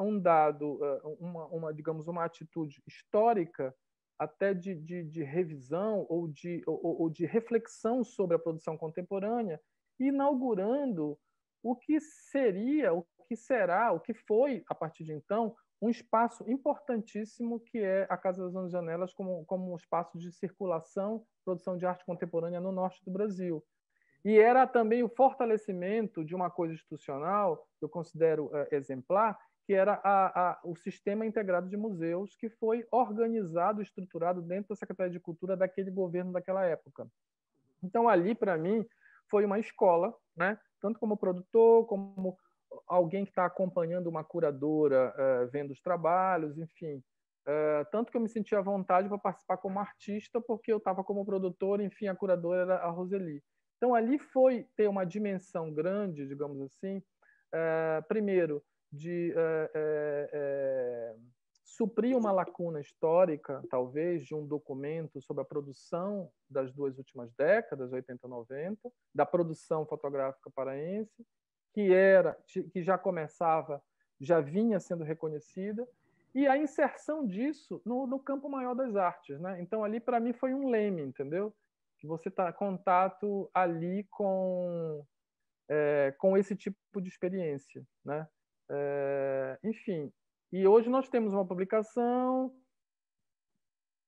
um dado, uh, uma, uma, digamos, uma atitude histórica até de, de, de revisão ou de, ou, ou de reflexão sobre a produção contemporânea, inaugurando o que seria, o que será, o que foi, a partir de então, um espaço importantíssimo que é a Casa das Onze Janelas como, como um espaço de circulação, produção de arte contemporânea no norte do Brasil. E era também o fortalecimento de uma coisa institucional, que eu considero é, exemplar, que era a, a, o sistema integrado de museus, que foi organizado, estruturado dentro da Secretaria de Cultura daquele governo daquela época. Então, ali, para mim, foi uma escola, né? tanto como produtor, como alguém que está acompanhando uma curadora, uh, vendo os trabalhos, enfim. Uh, tanto que eu me senti à vontade para participar como artista, porque eu estava como produtora, enfim, a curadora era a Roseli. Então, ali foi ter uma dimensão grande, digamos assim, uh, primeiro, de suprir uma lacuna histórica, talvez, de um documento sobre a produção das duas últimas décadas, 80 e 90, da produção fotográfica paraense, que era que já começava, já vinha sendo reconhecida, e a inserção disso no, no campo maior das artes, né? Então ali para mim foi um leme, entendeu? Que você está contato ali com é, com esse tipo de experiência, né? É, enfim, e hoje nós temos uma publicação,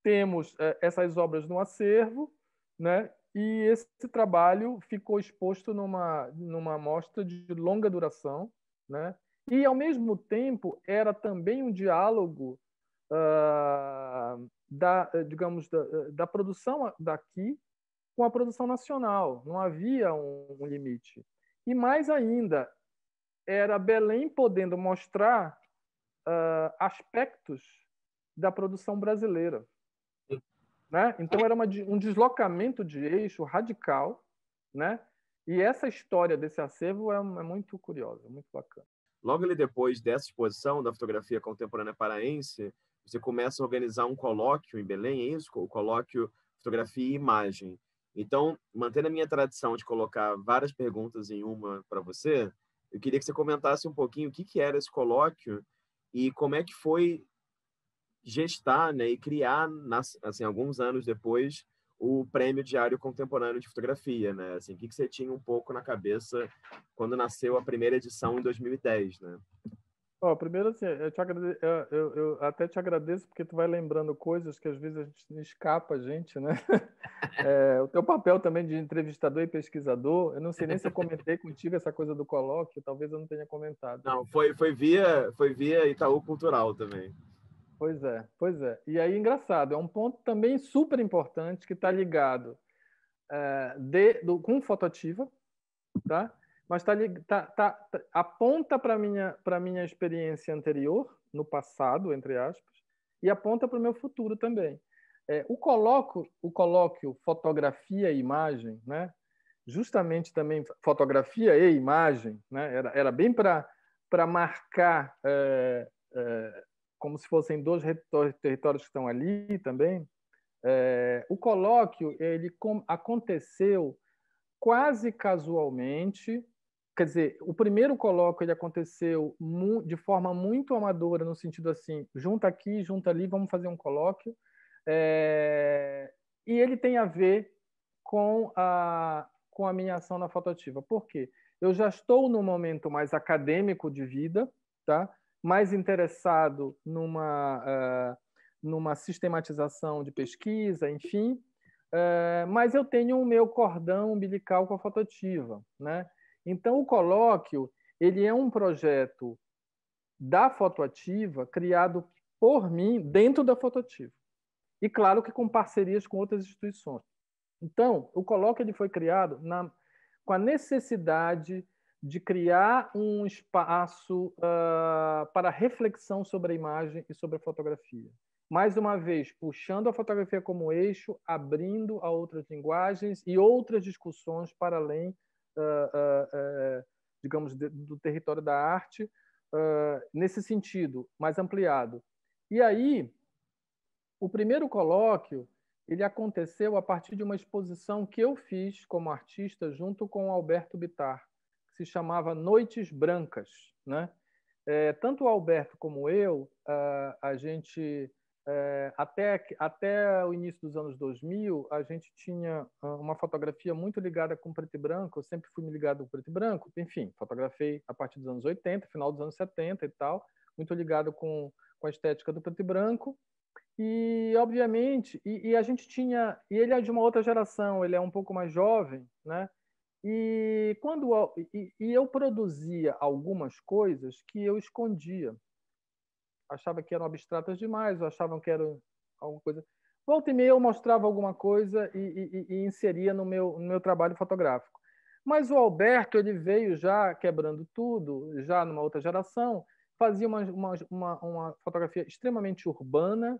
temos é, essas obras no acervo, né? E esse trabalho ficou exposto numa, numa amostra de longa duração, né? e, ao mesmo tempo, era também um diálogo uh, da, digamos, da, da, produção daqui com a produção nacional. Não havia um, um limite. E, mais ainda, era Belém podendo mostrar uh, aspectos da produção brasileira. Né? Então, era uma, um deslocamento de eixo radical, né? e essa história desse acervo é, é muito curiosa, muito bacana. Logo ali depois dessa exposição da fotografia contemporânea paraense, você começa a organizar um colóquio em Belém, é isso? O colóquio Fotografia e Imagem. Então, mantendo a minha tradição de colocar várias perguntas em uma para você, eu queria que você comentasse um pouquinho o que, que era esse colóquio e como é que foi gestar né, e criar, nas, assim, alguns anos depois, o Prêmio Diário Contemporâneo de Fotografia, né? Assim, o que, que você tinha um pouco na cabeça quando nasceu a primeira edição em 2010, né? Ó, oh, primeiro, assim, eu, te agrade... eu, eu, até te agradeço porque tu vai lembrando coisas que às vezes a gente escapa a gente, né? É, o teu papel também de entrevistador e pesquisador, eu não sei nem se eu comentei contigo essa coisa do colóquio, talvez eu não tenha comentado. Não, foi, foi, via, foi via Itaú Cultural também. Pois é, pois é. E aí, engraçado, é um ponto também super importante que está ligado é, de, do, com fotoativa, tá? mas tá, tá, tá, tá, aponta para a minha, minha experiência anterior, no passado, entre aspas, e aponta para o meu futuro também. É, o, coloco, o colóquio fotografia e imagem, né? justamente também fotografia e imagem, né? era, era bem para marcar é, é, como se fossem dois territórios que estão ali também, é, o colóquio ele aconteceu quase casualmente, quer dizer, o primeiro colóquio ele aconteceu de forma muito amadora, no sentido assim, junta aqui, junta ali, vamos fazer um colóquio, é, e ele tem a ver com a, com a minha ação na fotoativa. Por quê? Eu já estou num momento mais acadêmico de vida, tá? mais interessado numa, uh, numa sistematização de pesquisa, enfim, uh, mas eu tenho o meu cordão umbilical com a Fotoativa, Né? Então, o colóquio ele é um projeto da fotoativa criado por mim dentro da fotoativa. E claro que com parcerias com outras instituições. Então, o colóquio ele foi criado na, com a necessidade de criar um espaço uh, para reflexão sobre a imagem e sobre a fotografia. Mais uma vez, puxando a fotografia como eixo, abrindo a outras linguagens e outras discussões para além, uh, uh, digamos, de, do território da arte, nesse sentido, mais ampliado. E aí, o primeiro colóquio ele aconteceu a partir de uma exposição que eu fiz como artista junto com Alberto Bitar se chamava Noites Brancas. Né? É, tanto o Alberto como eu, a, a gente, é, até, até o início dos anos 2000, a gente tinha ah, uma fotografia muito ligada com preto e branco, eu sempre fui ligado com preto e branco, enfim, fotografei a partir dos anos 80, final dos anos 70 e tal, muito ligado com, com a estética do preto e branco, e obviamente e, e, a gente tinha e ele é de uma outra geração ele é um pouco mais jovem né e, quando, e, e eu produzia algumas coisas que eu escondia. Achava que eram abstratas demais, achavam que eram alguma coisa. Volta e meia eu mostrava alguma coisa e, e, e inseria no meu, no meu trabalho fotográfico. Mas o Alberto ele veio já quebrando tudo, já numa outra geração, fazia uma, uma, uma, uma fotografia extremamente urbana,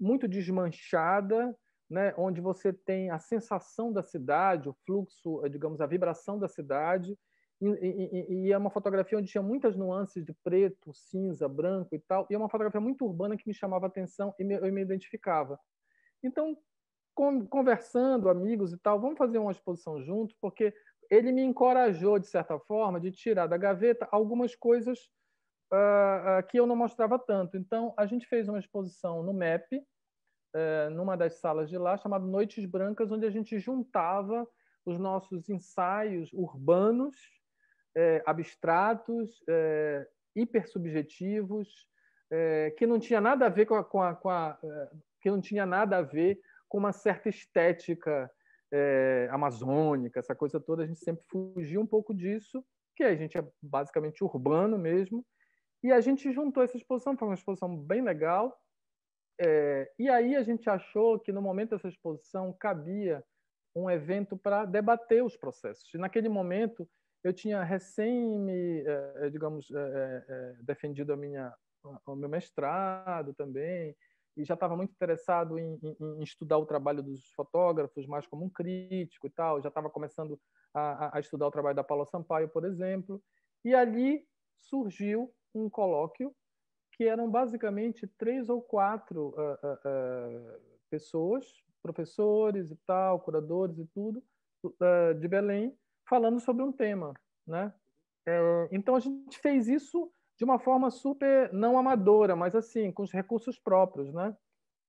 muito desmanchada, né, onde você tem a sensação da cidade, o fluxo, eh, digamos, a vibração da cidade, e, e, e, é uma fotografia onde tinha muitas nuances de preto, cinza, branco e tal, e é uma fotografia muito urbana que me chamava atenção e me, eu me identificava. Então, com, conversando, amigos e tal, vamos fazer uma exposição juntos, porque ele me encorajou, de certa forma, de tirar da gaveta algumas coisas uh, uh, que eu não mostrava tanto. Então, a gente fez uma exposição no MEP, é, numa das salas de lá, chamado Noites Brancas, onde a gente juntava os nossos ensaios urbanos, é, abstratos, é, hipersubjetivos, é, que não tinha nada a ver com a, com a, com a que não tinha nada a ver com uma certa estética é, amazônica, essa coisa toda, a gente sempre fugiu um pouco disso, que a gente é basicamente urbano mesmo, e a gente juntou essa exposição, foi uma exposição bem legal, é, e aí a gente achou que no momento dessa exposição cabia um evento para debater os processos. E naquele momento eu tinha recém me, é, é digamos, é, é, é, defendido a minha, o meu mestrado também e já estava muito interessado em, em, em, estudar o trabalho dos fotógrafos mais como um crítico e tal. Já estava começando a, a estudar o trabalho da Paula Sampaio, por exemplo. E ali surgiu um colóquio que eram basicamente três ou quatro uh, uh, pessoas, professores e tal, curadores e tudo, de Belém, falando sobre um tema. Né? É, então, a gente fez isso de uma forma super não amadora, mas assim, com os recursos próprios. Né?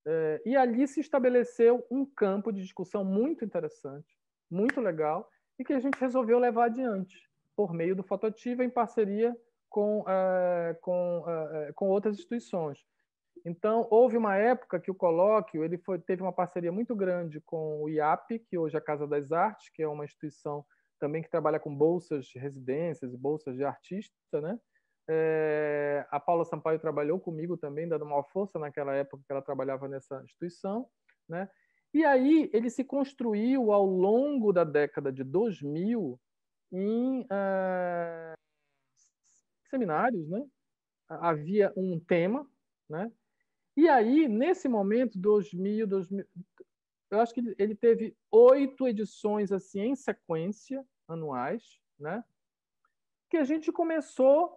É, e ali se estabeleceu um campo de discussão muito interessante, muito legal, e que a gente resolveu levar adiante por meio do Fotoativa em parceria com, uh, com, uh, com outras instituições. Então, houve uma época que o colóquio ele foi, teve uma parceria muito grande com o IAP, que hoje é a Casa das Artes, que é uma instituição também que trabalha com bolsas de residências e bolsas de artista. Né? É, a Paula Sampaio trabalhou comigo também, dando uma força naquela época que ela trabalhava nessa instituição. Né? E aí ele se construiu ao longo da década de 2000 em, uh, seminários, né? havia um tema, né? E aí, nesse momento, 2000, 2000, eu acho que ele teve oito edições assim em sequência anuais, né? Que a gente começou a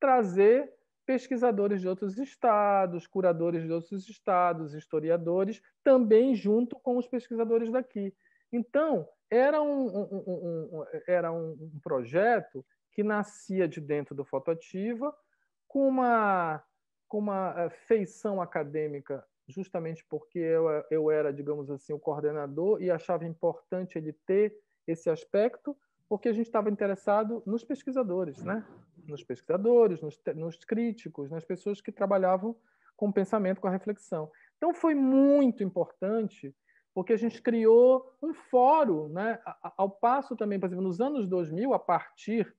trazer pesquisadores de outros estados, curadores de outros estados, historiadores, também junto com os pesquisadores daqui. Então, era um, um, um, um era um projeto que nascia de dentro do Fotoativa, com uma, com uma eh, feição acadêmica, justamente porque eu, eu era, digamos assim, o coordenador e achava importante ele ter esse aspecto, porque a gente estava interessado nos pesquisadores, né? nos pesquisadores, nos, nos críticos, nas pessoas que trabalhavam com o pensamento, com a reflexão. Então, foi muito importante porque a gente criou um fórum, né? ao passo também, por exemplo, nos anos 2000, a partir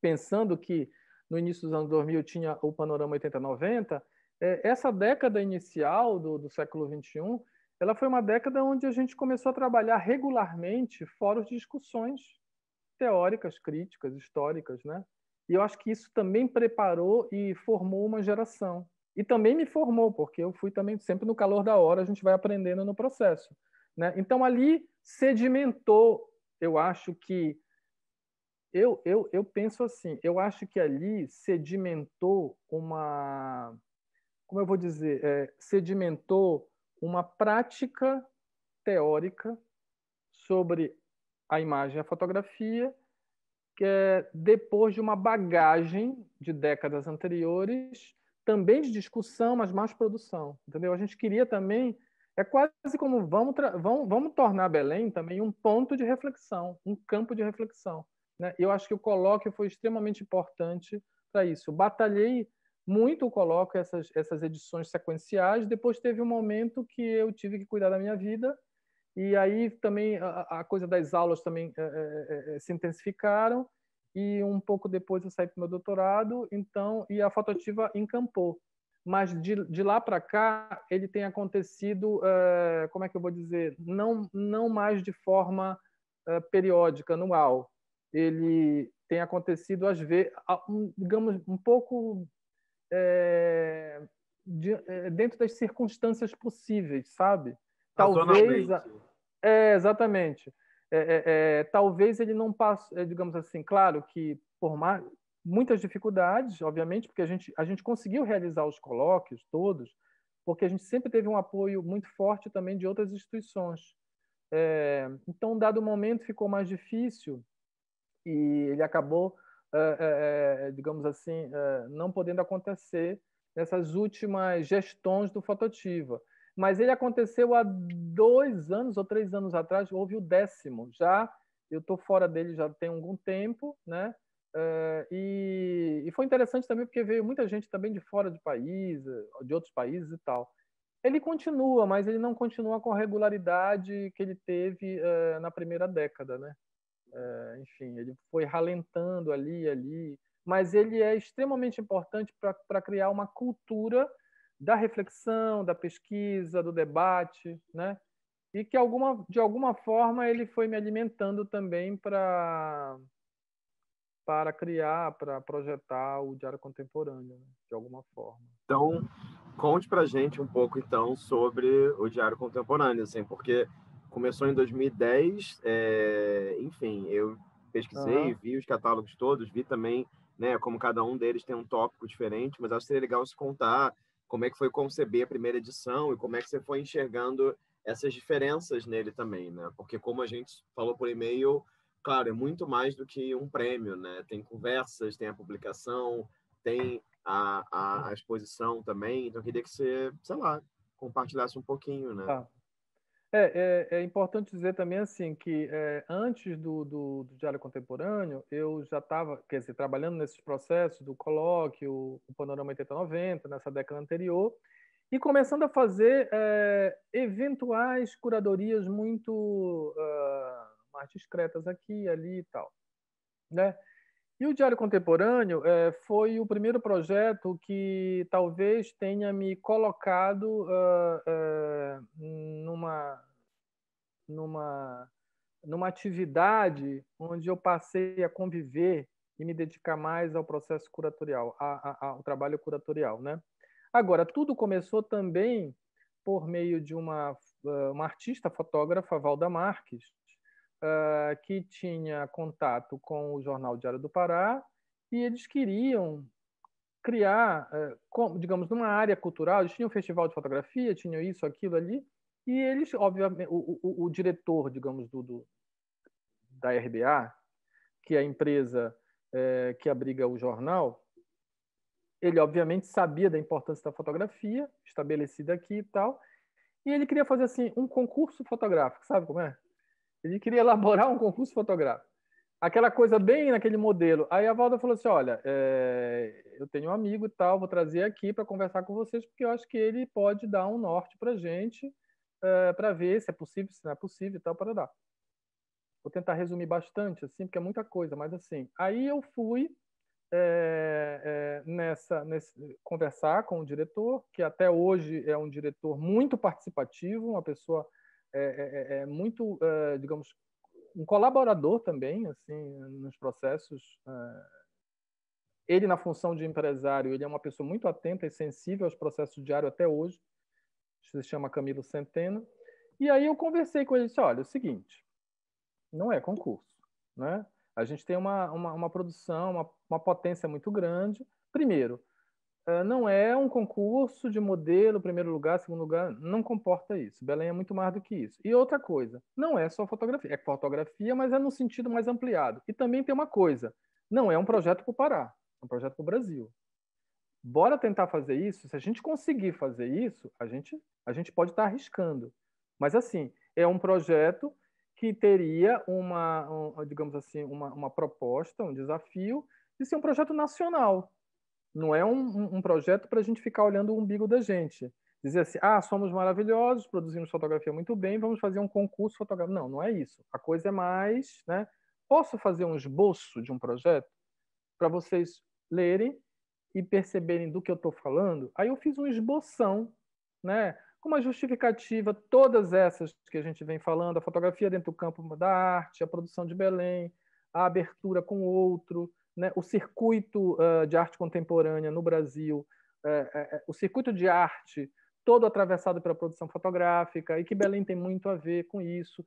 pensando que no início dos anos 2000 tinha o panorama 80-90, é, essa década inicial do, do século 21 ela foi uma década onde a gente começou a trabalhar regularmente fóruns de discussões teóricas, críticas, históricas, né? E eu acho que isso também preparou e formou uma geração. E também me formou, porque eu fui também sempre no calor da hora, a gente vai aprendendo no processo. Né? Então ali sedimentou, eu acho que eu, eu, eu penso assim, eu acho que ali sedimentou uma, como eu vou dizer, é, sedimentou uma prática teórica sobre a imagem e a fotografia, que é depois de uma bagagem de décadas anteriores, também de discussão, mas mais produção, entendeu? A gente queria também é quase como vamos, vamos, vamos tornar Belém também um ponto de reflexão, um campo de reflexão. Né? Eu acho que o colóquio foi extremamente importante para isso. Eu batalhei muito o colóquio, essas, essas edições sequenciais. Depois teve um momento que eu tive que cuidar da minha vida, e aí também a, a coisa das aulas também é é, é, é, é, se intensificaram, e um pouco depois eu saí para o meu doutorado, então, e a fotoativa encampou. Mas de, de lá para cá, ele tem acontecido, é, como é que eu vou dizer, não, não mais de forma periódica, anual, ele tem acontecido às vezes, digamos, um pouco é, de, é, dentro das circunstâncias possíveis, sabe? Talvez, é, exatamente. É, é, é, talvez ele não passe, é, digamos assim, claro que por mais muitas dificuldades, obviamente, porque a gente a gente conseguiu realizar os colóquios todos, porque a gente sempre teve um apoio muito forte também de outras instituições. É, então, dado o momento, ficou mais difícil e ele acabou, é, é, digamos assim, não podendo acontecer nessas últimas gestões do Fototiva. Mas ele aconteceu há dois anos ou três anos atrás, houve o décimo. Já eu estou fora dele já tem algum tempo, né? e, e foi interessante também porque veio muita gente também de fora do país, de outros países e tal ele continua, mas ele não continua com a regularidade que ele teve na primeira década, né? É, enfim, ele foi ralentando ali ali, mas ele é extremamente importante para criar uma cultura da reflexão, da pesquisa, do debate, né? E que alguma, de alguma forma ele foi me alimentando também para para criar, para projetar o diário contemporâneo, né? de alguma forma. Então, conte para gente um pouco então sobre o diário contemporâneo, assim, porque começou em 2010, é, eh, enfim, eu pesquisei, uhum. vi os catálogos todos, vi também né, como cada um deles tem um tópico diferente, mas acho que seria legal se contar como é que foi conceber a primeira edição e como é que você foi enxergando essas diferenças nele também, né? Porque como a gente falou por e-mail, claro, é muito mais do que um prêmio, né? Tem conversas, tem a publicação, tem a, a, a exposição também, então eu queria que você, sei lá, compartilhasse um pouquinho, né? Tá. É, é, é, importante dizer também assim que é, antes do, do, do, Diário Contemporâneo, eu já estava, quer dizer, trabalhando nesses processos do colóquio, o Panorama 8090, nessa década anterior, e começando a fazer eh, eventuais curadorias muito uh, mais discretas aqui, ali e tal. Né? E o Diário Contemporâneo é, foi o primeiro projeto que talvez tenha me colocado uh, uh, numa, numa, numa atividade onde eu passei a conviver e me dedicar mais ao processo curatorial, a, a, ao trabalho curatorial. Né? Agora, tudo começou também por meio de uma, uma artista fotógrafa, Valda Marques, uh, que tinha contato com o jornal Diário do Pará e eles queriam criar, uh, com, digamos, numa área cultural. Eles tinham um festival de fotografia, tinham isso, aquilo ali. E eles, obviamente, o, o, o diretor, digamos, do, do, da RBA, que é a empresa eh, que abriga o jornal, ele obviamente sabia da importância da fotografia, estabelecida aqui e tal, e ele queria fazer assim um concurso fotográfico, sabe como é? Ele queria elaborar um concurso fotográfico. Aquela coisa bem naquele modelo. Aí a Valda falou assim: olha, é, eu tenho um amigo e tal, vou trazer aqui para conversar com vocês, porque eu acho que ele pode dar um norte para gente, é, para ver se é possível, se não é possível e tal, para dar. Vou tentar resumir bastante, assim, porque é muita coisa, mas assim. Aí eu fui é, é, nessa, nesse, conversar com o diretor, que até hoje é um diretor muito participativo, uma pessoa é é, é, é muito, é, digamos, um colaborador também, assim, nos processos. ele, na função de empresário, ele é uma pessoa muito atenta e sensível aos processos diários até hoje. Se chama Camilo Centeno. E aí eu conversei com ele e disse, olha, é o seguinte, não é concurso, né? A gente tem uma, uma, uma produção, uma, uma potência muito grande. Primeiro, não é um concurso de modelo, primeiro lugar, segundo lugar, não comporta isso. Belém é muito mais do que isso. E outra coisa, não é só fotografia. É fotografia, mas é no sentido mais ampliado. E também tem uma coisa, não é um projeto para o Pará, é um projeto para o Brasil. Bora tentar fazer isso. Se a gente conseguir fazer isso, a gente, a gente pode estar tá arriscando. Mas, assim, é um projeto que teria uma, um, digamos assim, uma, uma proposta, um desafio de ser um projeto nacional não é um, um projeto para a gente ficar olhando o umbigo da gente. Dizer assim, ah, somos maravilhosos, produzimos fotografia muito bem, vamos fazer um concurso fotográfico. Não, não é isso. A coisa é mais, né? Posso fazer um esboço de um projeto para vocês lerem e perceberem do que eu estou falando? Aí eu fiz um esboção, né? com uma justificativa, todas essas que a gente vem falando, a fotografia dentro do campo da arte, a produção de Belém, a abertura com outro, né, o circuito uh, de arte contemporânea no Brasil, uh, uh, o circuito de arte todo atravessado pela produção fotográfica, e que Belém tem muito a ver com isso.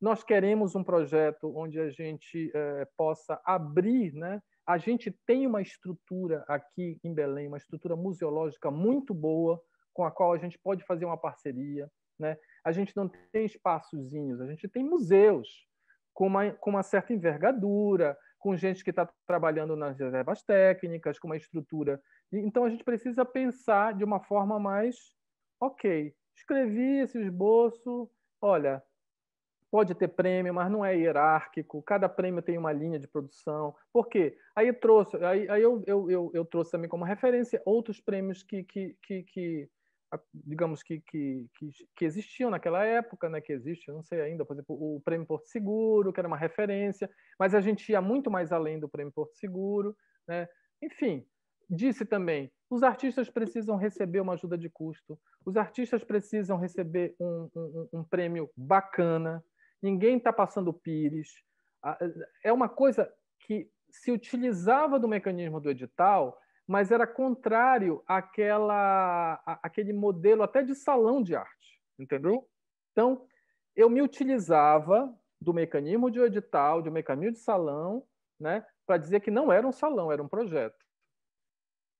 Nós queremos um projeto onde a gente possa abrir. Né? A gente tem uma estrutura aqui em Belém, uma estrutura museológica muito boa, com a qual a gente pode fazer uma parceria. Né? A gente não tem espaçozinhos, a gente tem museus com uma, com uma certa envergadura, com gente que está trabalhando nas reservas técnicas, com uma estrutura. Então a gente precisa pensar de uma forma mais ok. Escrevi esse esboço, olha, pode ter prêmio, mas não é hierárquico, cada prêmio tem uma linha de produção. Por quê? Aí, trouxe, aí, aí eu, eu, eu, eu trouxe também como referência outros prêmios que, que, que, que digamos que, que, que, que, existiam naquela época, né, que existe, não sei ainda, por exemplo, o Prêmio Porto Seguro, que era uma referência, mas a gente ia muito mais além do Prêmio Porto Seguro, né? Enfim, disse também, os artistas precisam receber uma ajuda de custo, os artistas precisam receber um, um, um prêmio bacana, ninguém está passando pires, é uma coisa que se utilizava do mecanismo do edital mas era contrário àquela, àquele modelo até de salão de arte, entendeu? Então, eu me utilizava do mecanismo de edital, de um mecanismo de salão, né, para dizer que não era um salão, era um projeto.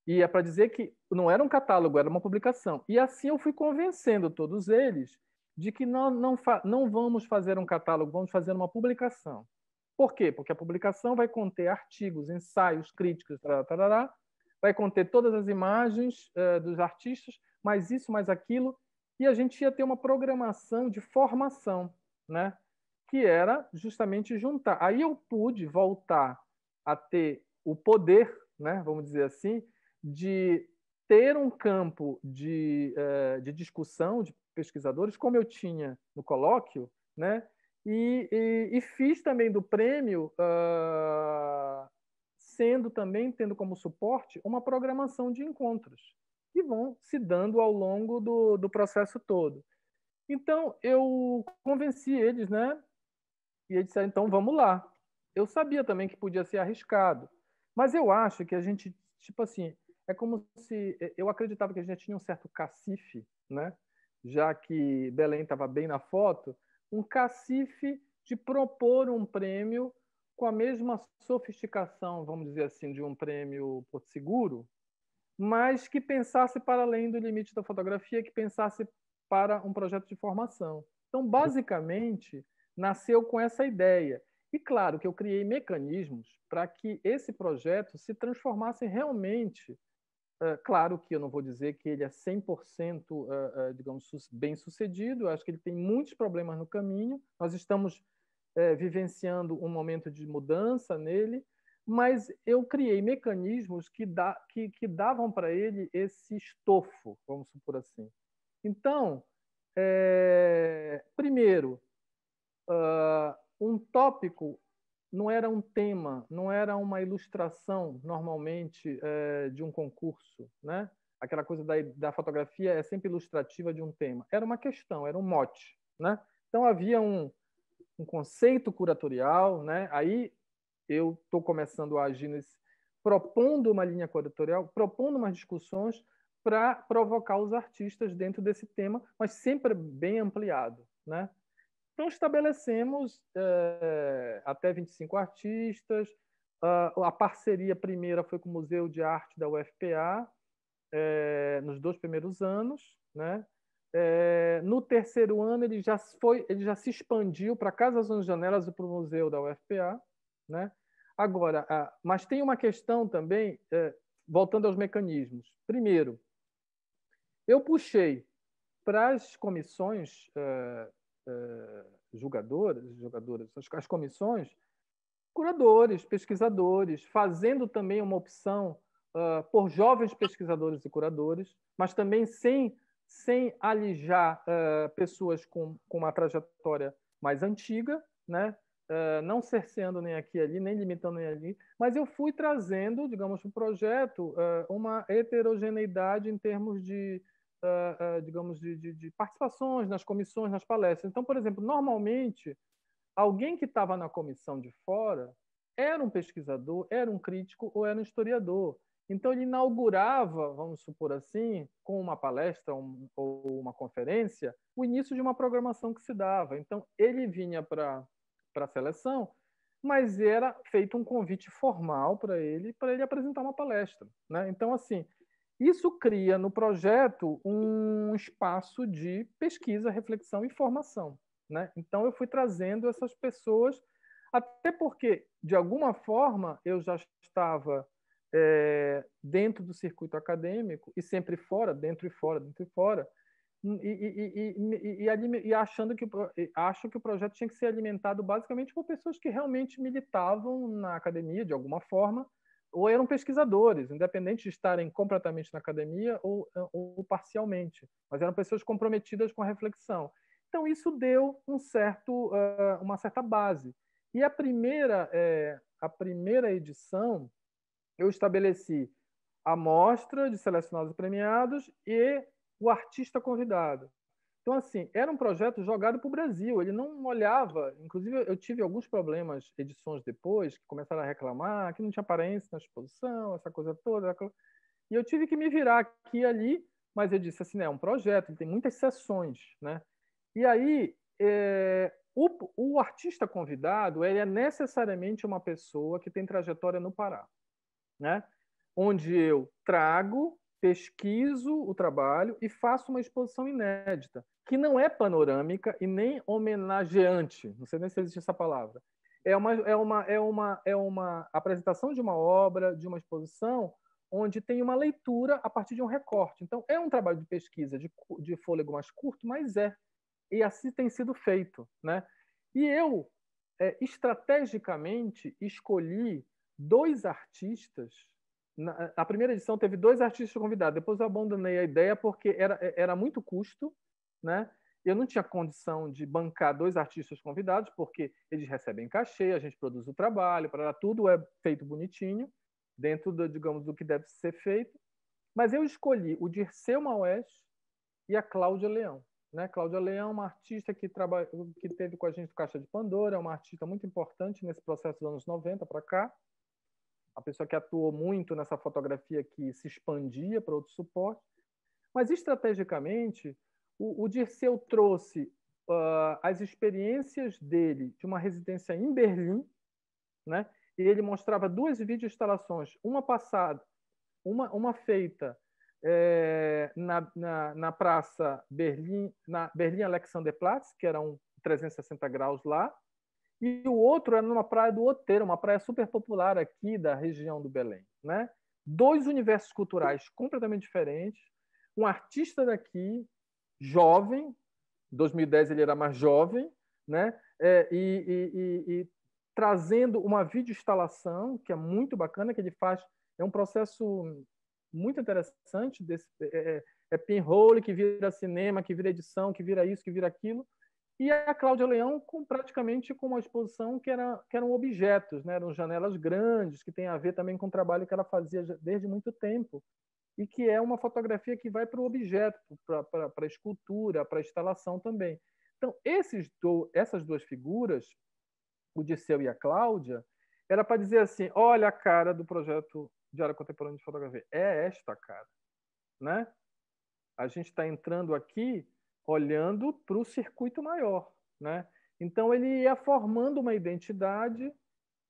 E é para dizer que não era um catálogo, era uma publicação. E assim eu fui convencendo todos eles de que não, não, não vamos fazer um catálogo, vamos fazer uma publicação. Por quê? Porque a publicação vai conter artigos, ensaios, críticas, tarará, vai conter todas as imagens uh, dos artistas, mais isso, mais aquilo, e a gente ia ter uma programação de formação, né? que era justamente juntar. Aí eu pude voltar a ter o poder, né? vamos dizer assim, de ter um campo de, uh, de discussão de pesquisadores, como eu tinha no colóquio, né? e, e, e fiz também do prêmio uh, sendo também tendo como suporte uma programação de encontros que vão se dando ao longo do, do processo todo. Então eu convenci eles, né? E eles disseram, então vamos lá. Eu sabia também que podia ser arriscado, mas eu acho que a gente, tipo assim, é como se é, eu acreditava que a gente tinha um certo cacife, né? Já que Belém estava bem na foto, um cacife de propor um prêmio com a mesma sofisticação, vamos dizer assim, de um prêmio Porto Seguro, mas que pensasse para além do limite da fotografia, que pensasse para um projeto de formação. Então, basicamente, nasceu com essa ideia. E claro que eu criei mecanismos para que esse projeto se transformasse realmente. Eh, claro que eu não vou dizer que ele é 100%, eh, eh, digamos, bem sucedido, eu acho que ele tem muitos problemas no caminho. Nós estamos é, vivenciando um momento de mudança nele, mas eu criei mecanismos que, dá, que, que davam para ele esse estofo, vamos supor assim. Então, é, primeiro, uh, um tópico não era um tema, não era uma ilustração, normalmente, é, de um concurso. Né? Aquela coisa da, da fotografia é sempre ilustrativa de um tema. Era uma questão, era um mote. Né? Então, havia um, um conceito curatorial, né? Aí eu estou começando a agir nesse, propondo uma linha curatorial, propondo umas discussões para provocar os artistas dentro desse tema, mas sempre bem ampliado, né? Então estabelecemos eh, até 25 artistas. Ah, a parceria primeira foi com o Museu de Arte da UFPA eh, nos dois primeiros anos, né? É, no terceiro ano ele já foi, ele já se expandiu para Casa das Janelas e para o museu da UFPA, né? Agora, a, mas tem uma questão também, é, voltando aos mecanismos. Primeiro, eu puxei para as comissões é, é julgadoras, jogadoras, as, as comissões, curadores, pesquisadores, fazendo também uma opção Uh, por jovens pesquisadores e curadores, mas também sem sem alijar uh, pessoas com, com uma trajetória mais antiga, né? Uh, não cerceando nem aqui ali, nem limitando nem ali, mas eu fui trazendo, digamos, para o projeto uh, uma heterogeneidade em termos de, uh, digamos, de, de, de, participações nas comissões, nas palestras. Então, por exemplo, normalmente, alguém que estava na comissão de fora era um pesquisador, era um crítico ou era um historiador. Então, ele inaugurava, vamos supor assim, com uma palestra um, ou uma conferência, o início de uma programação que se dava. Então, ele vinha para a seleção, mas era feito um convite formal para ele, para ele apresentar uma palestra. Né? Então, assim, isso cria no projeto um espaço de pesquisa, reflexão e formação. Né? Então, eu fui trazendo essas pessoas, até porque, de alguma forma, eu já estava é, dentro do circuito acadêmico e sempre fora, dentro e fora, dentro e fora, e, e, e, e achando que acho que o projeto tinha que ser alimentado basicamente por pessoas que realmente militavam na academia de alguma forma ou eram pesquisadores, independente de estarem completamente na academia ou, ou parcialmente, mas eram pessoas comprometidas com a reflexão. Então isso deu um certo, eh, uma certa base. E a primeira, eh, a primeira edição eu estabeleci a mostra de selecionados e premiados e o artista convidado. Então, assim, era um projeto jogado para o Brasil, ele não olhava. Inclusive, eu tive alguns problemas, edições depois, que começaram a reclamar que não tinha aparência na exposição, essa coisa toda. E eu tive que me virar aqui e ali, mas eu disse assim: né, é um projeto, ele tem muitas sessões. Né? E aí, é, o, o artista convidado ele é necessariamente uma pessoa que tem trajetória no Pará né? onde eu trago, pesquiso o trabalho e faço uma exposição inédita, que não é panorâmica e nem homenageante, não sei nem se existe essa palavra. É uma, é uma, é uma, é uma apresentação de uma obra, de uma exposição, onde tem uma leitura a partir de um recorte. Então, é um trabalho de pesquisa de, de fôlego mais curto, mas é. E assim tem sido feito. Né? E eu, é, estrategicamente, escolhi dois artistas. Na, a primeira edição teve dois artistas convidados. Depois eu abandonei a ideia porque era, é, era muito custo, né? Eu não tinha condição de bancar dois artistas convidados porque eles recebem cachê, a gente produz o trabalho, para tudo é feito bonitinho dentro do, digamos do que deve ser feito. Mas eu escolhi o Dirceu Maués e a Cláudia Leão. Né? Cláudia Leão é uma artista que, traba... que teve com a gente o Caixa de Pandora, é uma artista muito importante nesse processo dos anos 90 para cá a pessoa que atuou muito nessa fotografia que se expandia para outro suporte, mas estrategicamente o, o Dirceu trouxe uh, as experiências dele de uma residência em Berlim, né? E ele mostrava duas videoinstalações, uma passada, uma, uma feita é, na, na, na praça Berlim, na Berlim Alexanderplatz, que era um 360 graus lá, e o outro é numa praia do Oteiro, uma praia super popular aqui da região do Belém. Né? Dois universos culturais completamente diferentes, um artista daqui, jovem, em 2010 ele era mais jovem, né? É, e, e, e, e, trazendo uma videoinstalação que é muito bacana, que ele faz, é um processo muito interessante, desse, é, é, é, é pinhole que vira cinema, que vira edição, que vira isso, que vira aquilo, e a Cláudia Leão com praticamente com uma exposição que, era, que eram objetos, né? eram janelas grandes, que tem a ver também com o trabalho que ela fazia desde muito tempo, e que é uma fotografia que vai para o objeto, para a escultura, para a instalação também. Então, do, essas duas figuras, o Disseu e a Cláudia, era para dizer assim: olha a cara do projeto Diário Contemporâneo de Fotografia, é esta cara. Né? A gente está entrando aqui olhando para o circuito maior, né? Então ele ia formando uma identidade,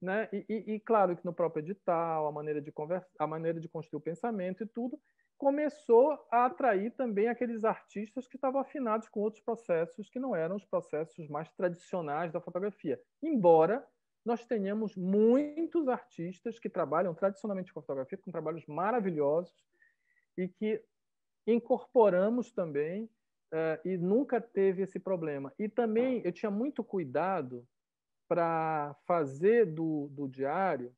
né? E, e, e, claro que no próprio edital, a maneira de conversa, a maneira de construir o pensamento e tudo começou a atrair também aqueles artistas que estavam afinados com outros processos que não eram os processos mais tradicionais da fotografia. Embora nós tenhamos muitos artistas que trabalham tradicionalmente com fotografia, com trabalhos maravilhosos e que incorporamos também uh, e nunca teve esse problema. E também eu tinha muito cuidado para fazer do, do diário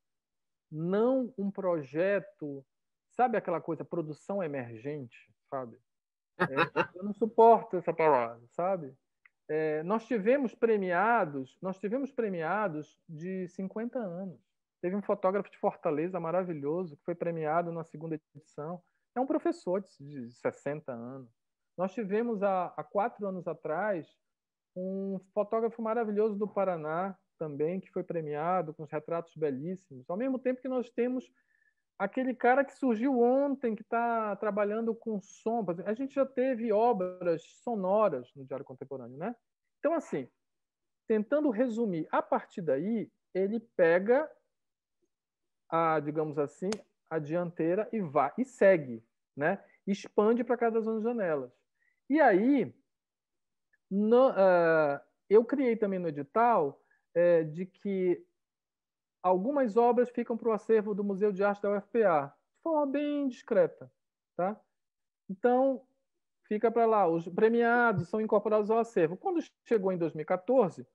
não um projeto, sabe aquela coisa, produção emergente, sabe? É, eu não suporto essa palavra, sabe? É, nós tivemos premiados, nós tivemos premiados de 50 anos. Teve um fotógrafo de Fortaleza maravilhoso que foi premiado na segunda edição. É um professor de, de 60 anos. Nós tivemos há, há quatro anos atrás um fotógrafo maravilhoso do Paraná também, que foi premiado com os retratos belíssimos, ao mesmo tempo que nós temos aquele cara que surgiu ontem, que está trabalhando com sombras A gente já teve obras sonoras no Diário Contemporâneo, né? Então, assim, tentando resumir, a partir daí, ele pega a, digamos assim, a dianteira e vai e segue, né? Expande para cada uma das janelas. E aí, no, uh, eu criei também no edital uh, de que algumas obras ficam para o acervo do Museu de Arte da UFPA, de forma bem discreta. Tá? Então, fica para lá. Os premiados são incorporados ao acervo. Quando chegou em 2014,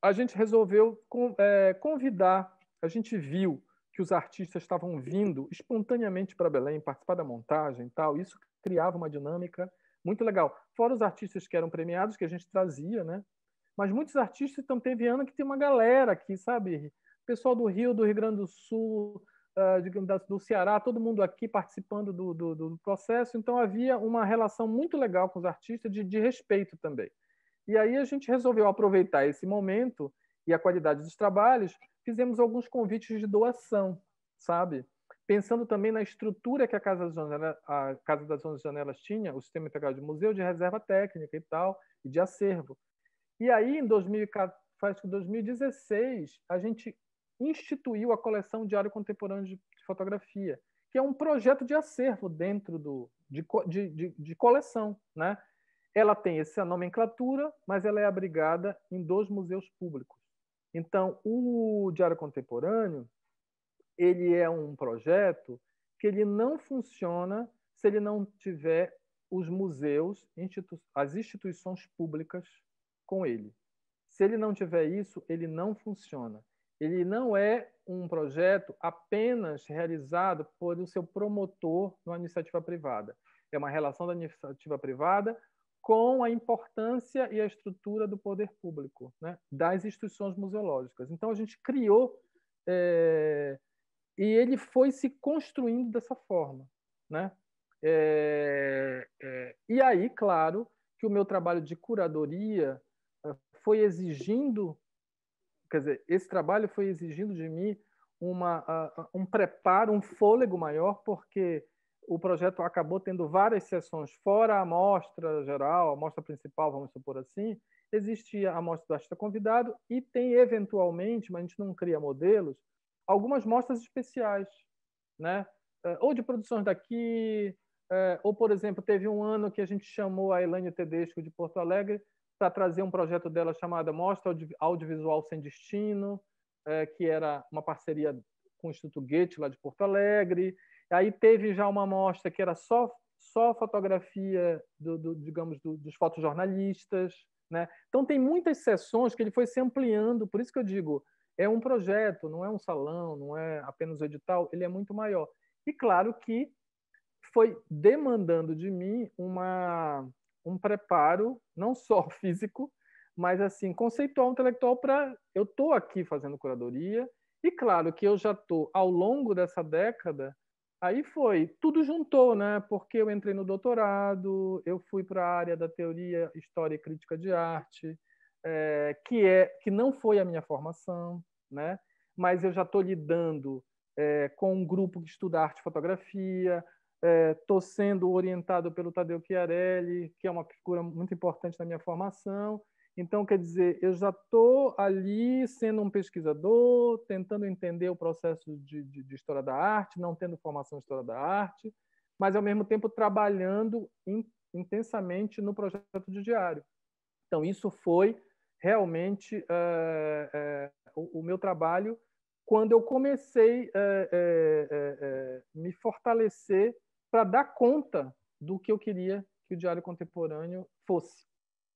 a gente resolveu eh, convidar, a gente viu que os artistas estavam vindo espontaneamente para Belém participar da montagem e tal. Isso criava uma dinâmica muito legal. Fora os artistas que eram premiados, que a gente trazia, né? Mas muitos artistas estão teve ano que tem uma galera aqui, sabe? Pessoal do Rio, do Rio Grande do Sul, ah, do Ceará, todo mundo aqui participando do, do, do, processo. Então havia uma relação muito legal com os artistas de, de respeito também. E aí a gente resolveu aproveitar esse momento e a qualidade dos trabalhos, fizemos alguns convites de doação, sabe? pensando também na estrutura que a Casa das Janelas, a Casa das Janelas tinha, o sistema integrado de museu, de reserva técnica e tal, e de acervo. E aí, em 2014, faz 2016 a gente instituiu a coleção Diário Contemporâneo de Fotografia, que é um projeto de acervo dentro do, de, de, de coleção. Né? Ela tem essa nomenclatura, mas ela é abrigada em dois museus públicos. Então, o Diário Contemporâneo ele é um projeto que ele não funciona se ele não tiver os museus, institu as instituições públicas com ele. Se ele não tiver isso, ele não funciona. Ele não é um projeto apenas realizado por o seu promotor numa iniciativa privada. É uma relação da iniciativa privada com a importância e a estrutura do poder público, né? das instituições museológicas. Então, a gente criou é, e ele foi se construindo dessa forma, né? É, é, e aí, claro, que o meu trabalho de curadoria eh, foi exigindo, quer dizer, esse trabalho foi exigindo de mim uma, um preparo, um fôlego maior, porque o projeto acabou tendo várias sessões fora a amostra geral, a amostra principal, vamos supor assim, existia a amostra do artista convidado e tem eventualmente, mas a gente não cria modelos, algumas mostras especiais, né? É, ou de produções daqui, é, ou, por exemplo, teve um ano que a gente chamou a Elaine Tedesco de Porto Alegre para trazer um projeto dela chamado Mostra Audiovisual Sem Destino, é, que era uma parceria com o Instituto Goethe, lá de Porto Alegre. Aí teve já uma mostra que era só, só fotografia, do, do digamos, do, dos fotojornalistas. Né? Então, tem muitas sessões que ele foi se ampliando, por isso que eu digo, é um projeto, não é um salão, não é apenas o edital, ele é muito maior. E claro que foi demandando de mim uma, um preparo, não só físico, mas assim, conceitual, intelectual, para eu estou aqui fazendo curadoria, e claro que eu já estou ao longo dessa década, aí foi, tudo juntou, né? Porque eu entrei no doutorado, eu fui para a área da teoria, história e crítica de arte, é, que é que não foi a minha formação, né? Mas eu já estou lidando é, com um grupo que estuda arte e fotografia, estou é, sendo orientado pelo Tadeu Chiarelli, que é uma figura muito importante na minha formação. Então, quer dizer, eu já estou ali sendo um pesquisador, tentando entender o processo de, de, de, história da arte, não tendo formação em história da arte, mas, ao mesmo tempo, trabalhando in, intensamente no projeto de diário. Então, isso foi realmente eh, eh, o, o, meu trabalho quando eu comecei a eh, me fortalecer para dar conta do que eu queria que o Diário Contemporâneo fosse,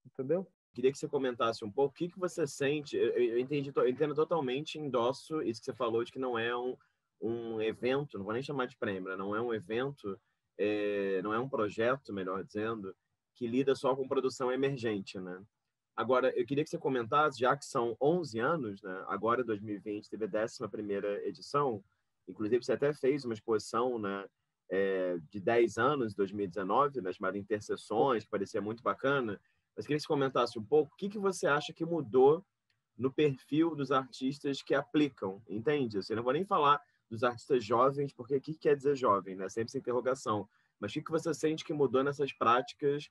entendeu? Queria que você comentasse um pouco o que, que você sente. Eu, eu, entendi, eu entendo totalmente, endosso isso que você falou de que não é um, um evento, não vou nem chamar de prêmio, né? não é um evento, é, não é um projeto, melhor dizendo, que lida só com produção emergente, né? Agora, eu queria que você comentasse, já que são 11 anos, né? agora 2020 teve a 11 edição, inclusive você até fez uma exposição né, é, de 10 anos, 2019, nas né, Interseções, que parecia muito bacana, mas queria que você comentasse um pouco o que, que você acha que mudou no perfil dos artistas que aplicam, entende? Assim, eu não vou nem falar dos artistas jovens, porque o que quer dizer jovem? Né? Sempre essa interrogação. Mas o que, que você sente que mudou nessas práticas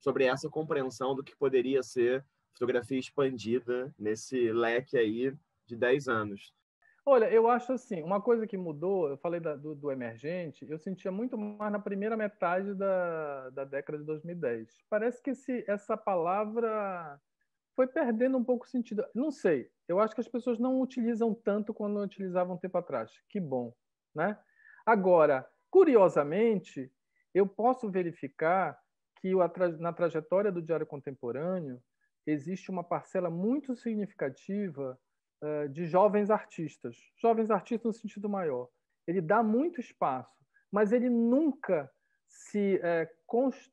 sobre essa compreensão do que poderia ser fotografia expandida nesse leque aí de 10 anos. Olha, eu acho assim, uma coisa que mudou, eu falei da, do, do, emergente, eu sentia muito mais na primeira metade da, da década de 2010. Parece que esse, essa palavra foi perdendo um pouco o sentido. Não sei, eu acho que as pessoas não utilizam tanto quando utilizavam um tempo atrás. Que bom, né? Agora, curiosamente, eu posso verificar que na trajetória do diário contemporâneo existe uma parcela muito significativa eh, de jovens artistas, jovens artistas no sentido maior. Ele dá muito espaço, mas ele nunca se, eh,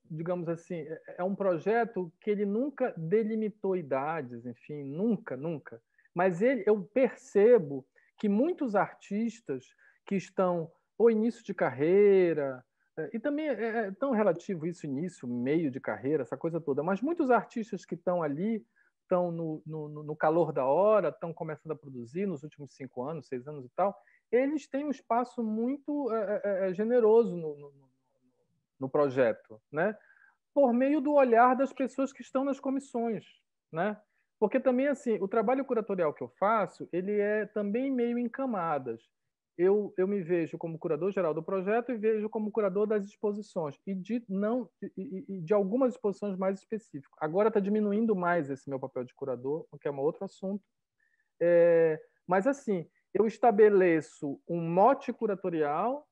digamos assim, é, é um projeto que ele nunca delimitou idades, enfim, nunca, nunca. Mas ele, eu percebo que muitos artistas que estão ou início de carreira, é, e também é, é tão relativo isso, início, meio de carreira, essa coisa toda, mas muitos artistas que estão ali, estão no, no, no calor da hora, estão começando a produzir nos últimos cinco anos, seis anos e tal, eles têm um espaço muito é, é, é generoso no, no, no, projeto, né? por meio do olhar das pessoas que estão nas comissões. Né? Porque também, assim, o trabalho curatorial que eu faço, ele é também meio em camadas eu, eu me vejo como curador geral do projeto e vejo como curador das exposições e de não e, e de algumas exposições mais específicas. Agora está diminuindo mais esse meu papel de curador, o que é um outro assunto. É, mas assim, eu estabeleço um mote curatorial.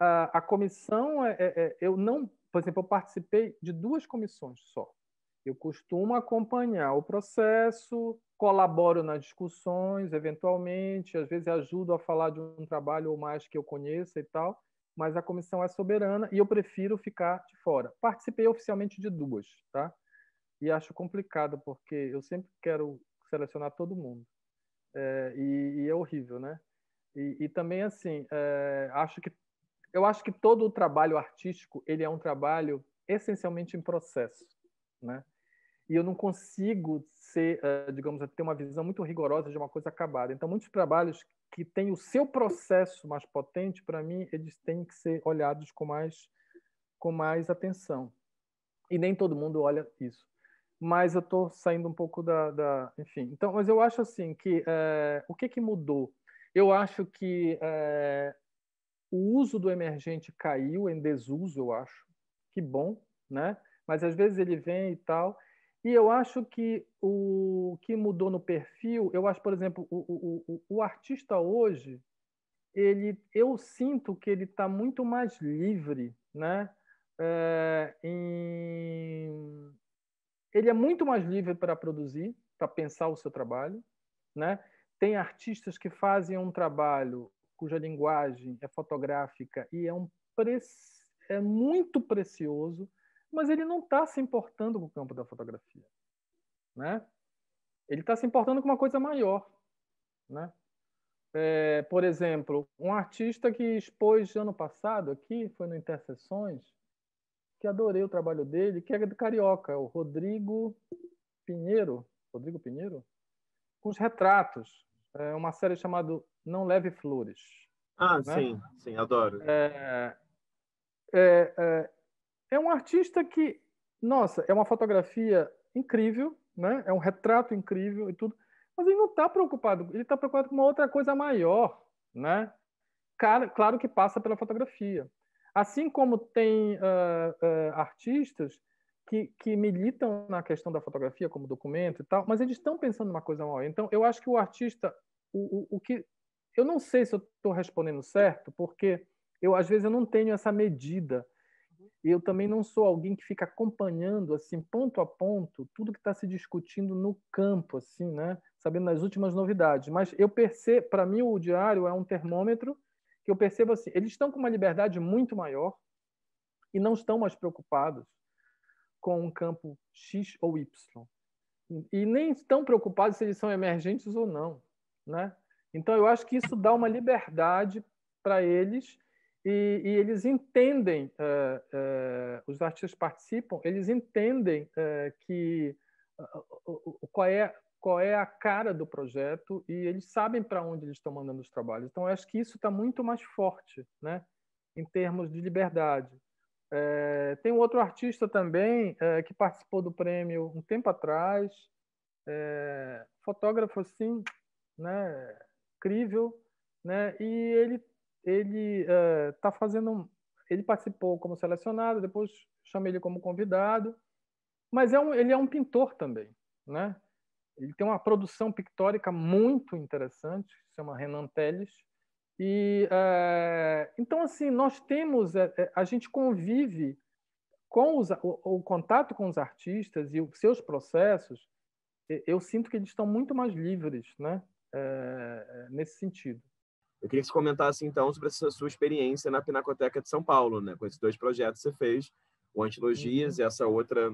A, a comissão, é, é, é eu não, por exemplo, eu participei de duas comissões só. Eu costumo acompanhar o processo, colaboro nas discussões, eventualmente, às vezes ajudo a falar de um trabalho ou mais que eu conheça e tal, mas a comissão é soberana e eu prefiro ficar de fora. Participei oficialmente de duas, tá? E acho complicado, porque eu sempre quero selecionar todo mundo. É, e, e, é horrível, né? E, e também, assim, é, acho que eu acho que todo o trabalho artístico ele é um trabalho essencialmente em processo, né? e eu não consigo ser, eh, digamos, ter uma visão muito rigorosa de uma coisa acabada. Então, muitos trabalhos que têm o seu processo mais potente, para mim, eles têm que ser olhados com mais, com mais atenção. E nem todo mundo olha isso. Mas eu estou saindo um pouco da, da, Enfim. Então, mas eu acho assim que. Eh, o que, que mudou? Eu acho que eh, o uso do emergente caiu em desuso, eu acho. Que bom, né? Mas às vezes ele vem e tal. E eu acho que o que mudou no perfil, eu acho, por exemplo, o, o, o, o artista hoje, ele, eu sinto que ele está muito mais livre, né? É, em... Ele é muito mais livre para produzir, para pensar o seu trabalho, né? Tem artistas que fazem um trabalho cuja linguagem é fotográfica e é um pre... é muito precioso mas ele não está se importando com o campo da fotografia, né? Ele está se importando com uma coisa maior, né? É, por exemplo, um artista que expôs ano passado aqui, foi no Interseções, que adorei o trabalho dele, que é do Carioca, o Rodrigo Pinheiro, Rodrigo Pinheiro, com os retratos, é uma série chamada Não Leve Flores. Ah, né? sim, sim, adoro. É, é, é é um artista que, nossa, é uma fotografia incrível, né? É um retrato incrível e tudo, mas ele não está preocupado, ele está preocupado com uma outra coisa maior, né? Claro que passa pela fotografia. Assim como tem uh, uh, artistas que, que, militam na questão da fotografia como documento e tal, mas eles estão pensando numa coisa maior. Então, eu acho que o artista, o, o, o que. Eu não sei se eu estou respondendo certo, porque eu às vezes eu não tenho essa medida eu também não sou alguém que fica acompanhando assim ponto a ponto tudo que está se discutindo no campo assim né sabendo das últimas novidades mas eu percebo para mim o diário é um termômetro que eu percebo assim eles estão com uma liberdade muito maior e não estão mais preocupados com um campo x ou y e nem estão preocupados se eles são emergentes ou não né então eu acho que isso dá uma liberdade para eles e, e eles entendem, uh, uh, os artistas participam, eles entendem uh, que ah, ah, qual é qual é a cara do projeto e eles sabem para onde eles estão mandando os trabalhos. Então, acho que isso está muito mais forte, né? em termos de liberdade. tem um outro artista também que participou do prêmio um tempo atrás, fotógrafo assim, né, incrível, né, e ele ele está eh, fazendo. Ele participou como selecionado, depois chamei ele como convidado, mas é um, ele é um pintor também, né? Ele tem uma produção pictórica muito interessante, se chama Renan Teles. E uh, então assim nós temos, eh, a gente convive com os, o, o, contato com os artistas e os seus processos, eu sinto que eles estão muito mais livres, né? nesse sentido. Eu queria que você comentasse, então, sobre essa sua experiência na Pinacoteca de São Paulo, né? com esses dois projetos que você fez, o Antilogias uhum. e essa outra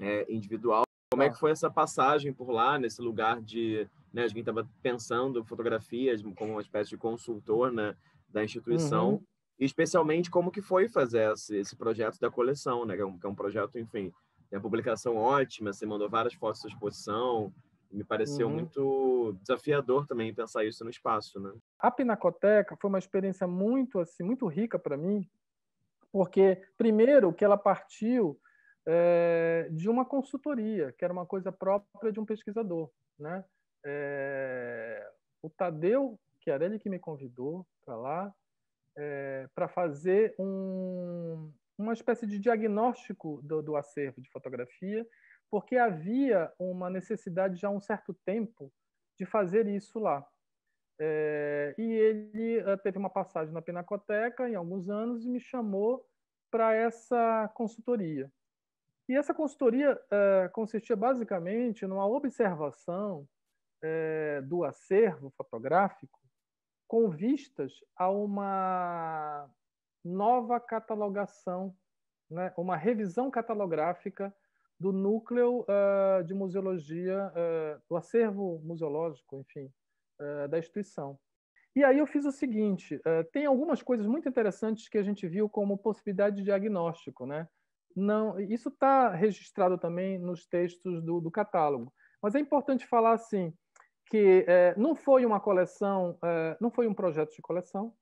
é, individual. Como é que foi essa passagem por lá, nesse lugar de... Né, a gente estava pensando fotografias como uma espécie de consultor né, da instituição, uhum. e especialmente como que foi fazer esse, esse projeto da coleção, né, que é um, que é um projeto, enfim, tem uma publicação ótima, você mandou várias fotos da exposição, me pareceu uhum. muito desafiador também pensar isso no espaço, né? A Pinacoteca foi uma experiência muito assim, muito rica para mim, porque primeiro que ela partiu é, de uma consultoria, que era uma coisa própria de um pesquisador, né? É, o Tadeu, que era ele que me convidou para lá, é, eh, para fazer um, uma espécie de diagnóstico do, do acervo de fotografia, porque havia uma necessidade já há um certo tempo de fazer isso lá. É, e ele eh, teve uma passagem na Pinacoteca em alguns anos e me chamou para essa consultoria. E essa consultoria é, consistia basicamente numa observação é, do acervo fotográfico com vistas a uma nova catalogação, né, uma revisão catalográfica do núcleo uh, de museologia, uh, do acervo museológico, enfim, eh, da instituição. E aí eu fiz o seguinte, uh, tem algumas coisas muito interessantes que a gente viu como possibilidade de diagnóstico, né? Não, isso está registrado também nos textos do, do, catálogo. Mas é importante falar assim que eh, não foi uma coleção, não foi um projeto de coleção,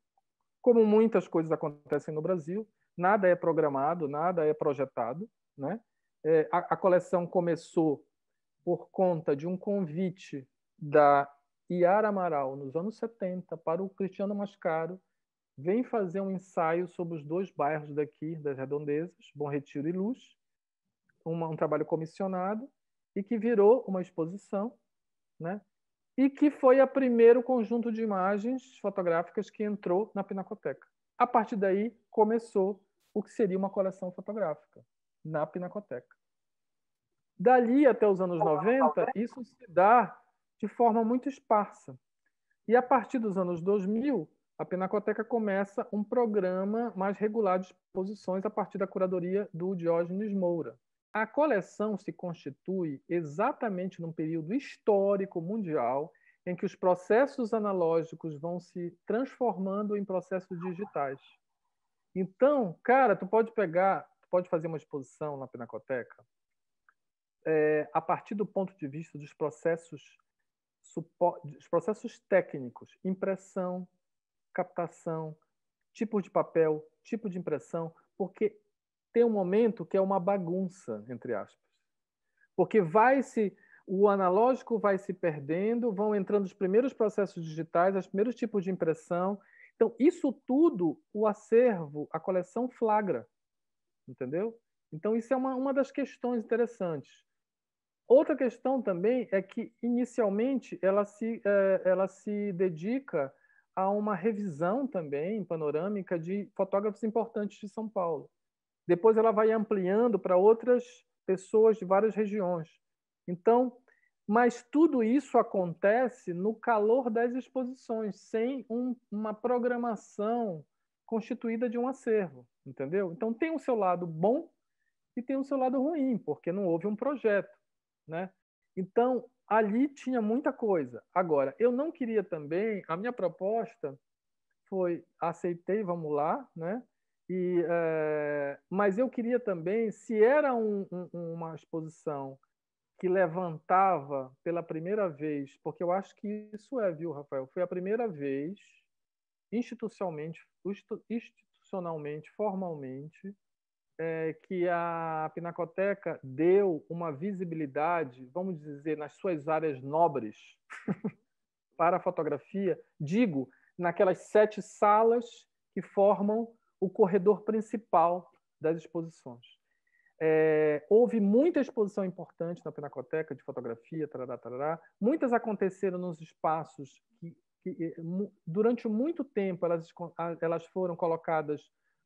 como muitas coisas acontecem no Brasil. Nada é programado, nada é projetado, né? a, a coleção começou por conta de um convite da Yara Amaral, nos anos 70, para o Cristiano Mascaro, vem fazer um ensaio sobre os dois bairros daqui, das Redondezas, Bom Retiro e Luz, uma, um trabalho comissionado, e que virou uma exposição, né? e que foi o primeiro conjunto de imagens fotográficas que entrou na Pinacoteca. A partir daí, começou o que seria uma coleção fotográfica na Pinacoteca. Dali até os anos 90, isso se dá de forma muito esparsa. E a partir dos anos 2000, a Pinacoteca começa um programa mais regular de exposições a partir da curadoria do Diógenes Moura. A coleção se constitui exatamente num período histórico mundial em que os processos analógicos vão se transformando em processos digitais. Então, cara, tu pode pegar, tu pode fazer uma exposição na Pinacoteca é, a partir do ponto de vista dos processos os processos técnicos, impressão, captação, tipo de papel, tipo de impressão, porque tem um momento que é uma bagunça, entre aspas. Porque vai se o analógico vai se perdendo, vão entrando os primeiros processos digitais, os primeiros tipos de impressão. Então, isso tudo o acervo, a coleção flagra. Entendeu? Então, isso é uma, uma das questões interessantes. Outra questão também é que, inicialmente, ela se, eh, ela se dedica a uma revisão também panorâmica de fotógrafos importantes de São Paulo. Depois ela vai ampliando para outras pessoas de várias regiões. Então, mas tudo isso acontece no calor das exposições, sem um, uma programação constituída de um acervo, entendeu? Então tem o seu lado bom e tem o seu lado ruim, porque não houve um projeto né? Então, ali tinha muita coisa. Agora, eu não queria também, a minha proposta foi, aceitei, vamos lá, né? E, é, mas eu queria também, se era um, um, uma exposição que levantava pela primeira vez, porque eu acho que isso é, viu, Rafael? Foi a primeira vez, institucionalmente, institucionalmente formalmente, é, que a Pinacoteca deu uma visibilidade, vamos dizer, nas suas áreas nobres para a fotografia, digo, naquelas sete salas que formam o corredor principal das exposições. É, houve muita exposição importante na Pinacoteca de fotografia, tarará, tarará. muitas aconteceram nos espaços que, que, é, durante muito tempo elas, elas foram colocadas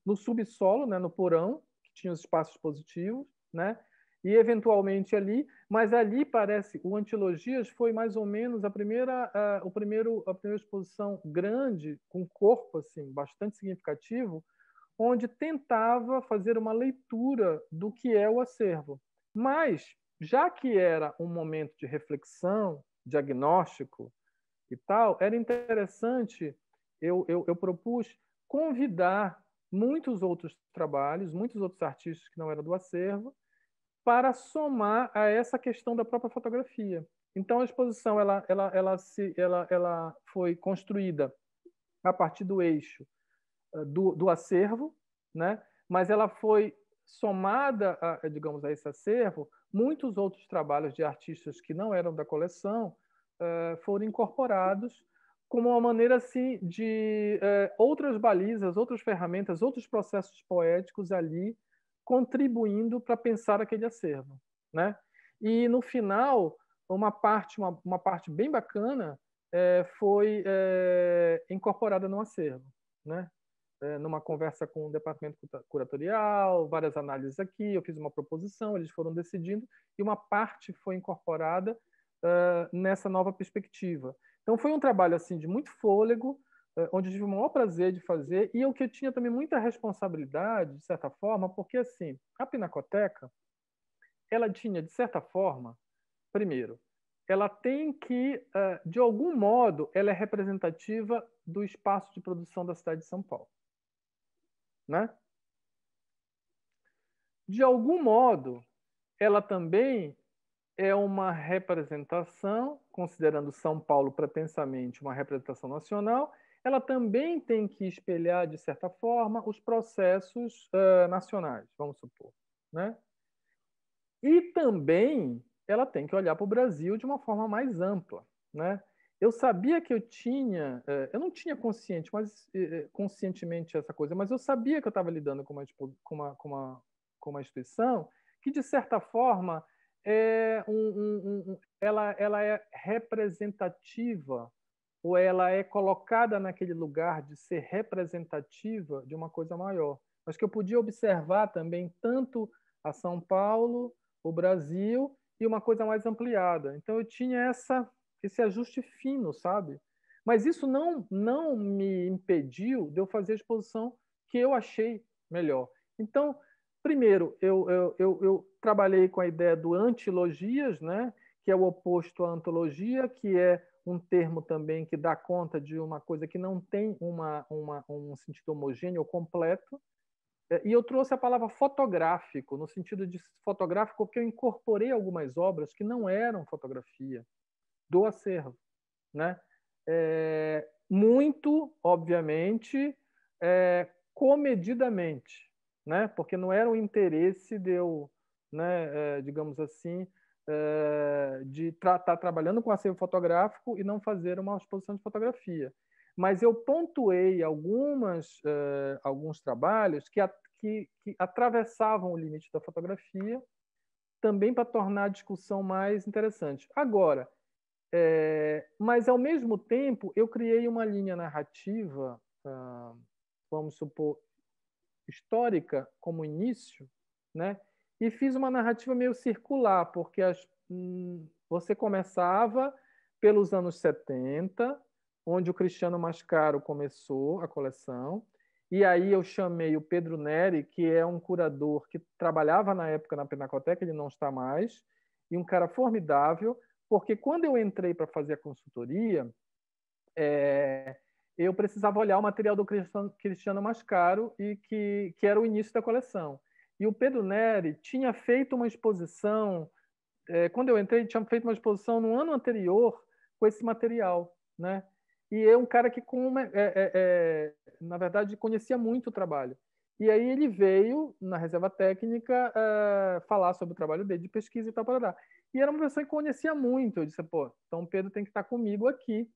no subsolo, né, no porão, tinha os espaços positivos, né? E eventualmente ali, mas ali parece o Antilogias foi mais ou menos a primeira, o primeiro, a primeira exposição grande com corpo assim bastante significativo, onde tentava fazer uma leitura do que é o acervo. Mas já que era um momento de reflexão, diagnóstico e tal, era interessante eu, eu, eu propus convidar muitos outros trabalhos, muitos outros artistas que não eram do acervo, para somar a essa questão da própria fotografia. Então a exposição ela, ela, ela, se, ela, ela foi construída a partir do eixo do, do acervo, né? mas ela foi somada, a, digamos, a esse acervo, muitos outros trabalhos de artistas que não eram da coleção foram incorporados como uma maneira assim de eh, outras balizas, outras ferramentas, outros processos poéticos ali contribuindo para pensar aquele acervo, né? E no final uma parte uma, uma parte bem bacana eh, foi eh, incorporada no acervo, né? numa conversa com o departamento curatorial, várias análises aqui, eu fiz uma proposição, eles foram decidindo e uma parte foi incorporada nessa nova perspectiva. Então foi um trabalho assim de muito fôlego, eh, onde eu tive o maior prazer de fazer e o que eu tinha também muita responsabilidade, de certa forma, porque assim, a Pinacoteca, ela tinha de certa forma, primeiro, ela tem que, eh, de algum modo, ela é representativa do espaço de produção da cidade de São Paulo, né? De algum modo, ela também é uma representação, considerando São Paulo pretensamente uma representação nacional, ela também tem que espelhar, de certa forma, os processos uh, nacionais, vamos supor. Né? E também ela tem que olhar para o Brasil de uma forma mais ampla. Né? Eu sabia que eu tinha, uh, eu não tinha consciente, mas uh, conscientemente essa coisa, mas eu sabia que eu estava lidando com uma, tipo, com, uma, com, uma, com uma instituição que, de certa forma, é um, um, um, ela, ela é representativa ou ela é colocada naquele lugar de ser representativa de uma coisa maior. Mas que eu podia observar também tanto a São Paulo, o Brasil e uma coisa mais ampliada. Então eu tinha essa esse ajuste fino, sabe? Mas isso não não me impediu de eu fazer a exposição que eu achei melhor. Então Primeiro, eu, eu, eu, eu trabalhei com a ideia do antilogias, né? que é o oposto à antologia, que é um termo também que dá conta de uma coisa que não tem uma, uma, um sentido homogêneo ou completo. É, e eu trouxe a palavra fotográfico, no sentido de fotográfico, porque eu incorporei algumas obras que não eram fotografia do acervo. Né? É, muito, obviamente, é, comedidamente né? Porque não era o interesse de eu, né, é, digamos assim, é, de estar tá trabalhando com acervo fotográfico e não fazer uma exposição de fotografia. Mas eu pontuei algumas, é, alguns trabalhos que, a, que, que atravessavam o limite da fotografia, também para tornar a discussão mais interessante. Agora, é, mas ao mesmo tempo eu criei uma linha narrativa, ah, vamos supor, histórica como início, né? E fiz uma narrativa meio circular, porque as, hum, você começava pelos anos 70, onde o Cristiano Mascaro começou a coleção, e aí eu chamei o Pedro Neri, que é um curador que trabalhava na época na Pinacoteca, ele não está mais, e um cara formidável, porque quando eu entrei para fazer a consultoria, é, eu precisava olhar o material do Cristiano Mascaro e que, que era o início da coleção. E o Pedro Neri tinha feito uma exposição, é, quando eu entrei, tinha feito uma exposição no ano anterior com esse material, né? E é um cara que, uma, é, é, é, na verdade, conhecia muito o trabalho. E aí ele veio na reserva técnica é, falar sobre o trabalho dele de pesquisa e tal para dar. E era uma pessoa que conhecia muito. Eu disse, pô, então o Pedro tem que estar comigo aqui.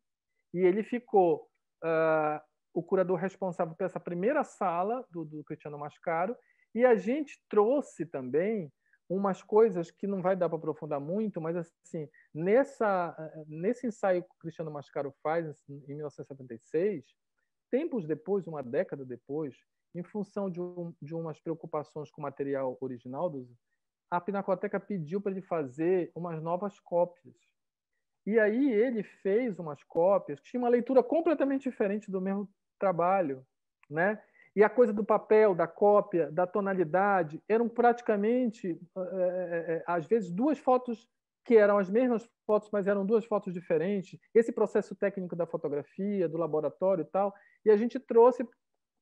E ele ficou uh, o curador responsável por essa primeira sala do, do Cristiano Mascaro, e a gente trouxe também umas coisas que não vai dar para aprofundar muito, mas assim, nessa, nesse ensaio que o Cristiano Mascaro faz em 1976, tempos depois, uma década depois, em função de, um, de umas preocupações com o material original, dos, a Pinacoteca pediu para ele fazer umas novas cópias e aí ele fez umas cópias que tinha uma leitura completamente diferente do mesmo trabalho, né? E a coisa do papel, da cópia, da tonalidade, eram praticamente, eh, eh, eh, às vezes, duas fotos que eram as mesmas fotos, mas eram duas fotos diferentes. Esse processo técnico da fotografia, do laboratório e tal. E a gente trouxe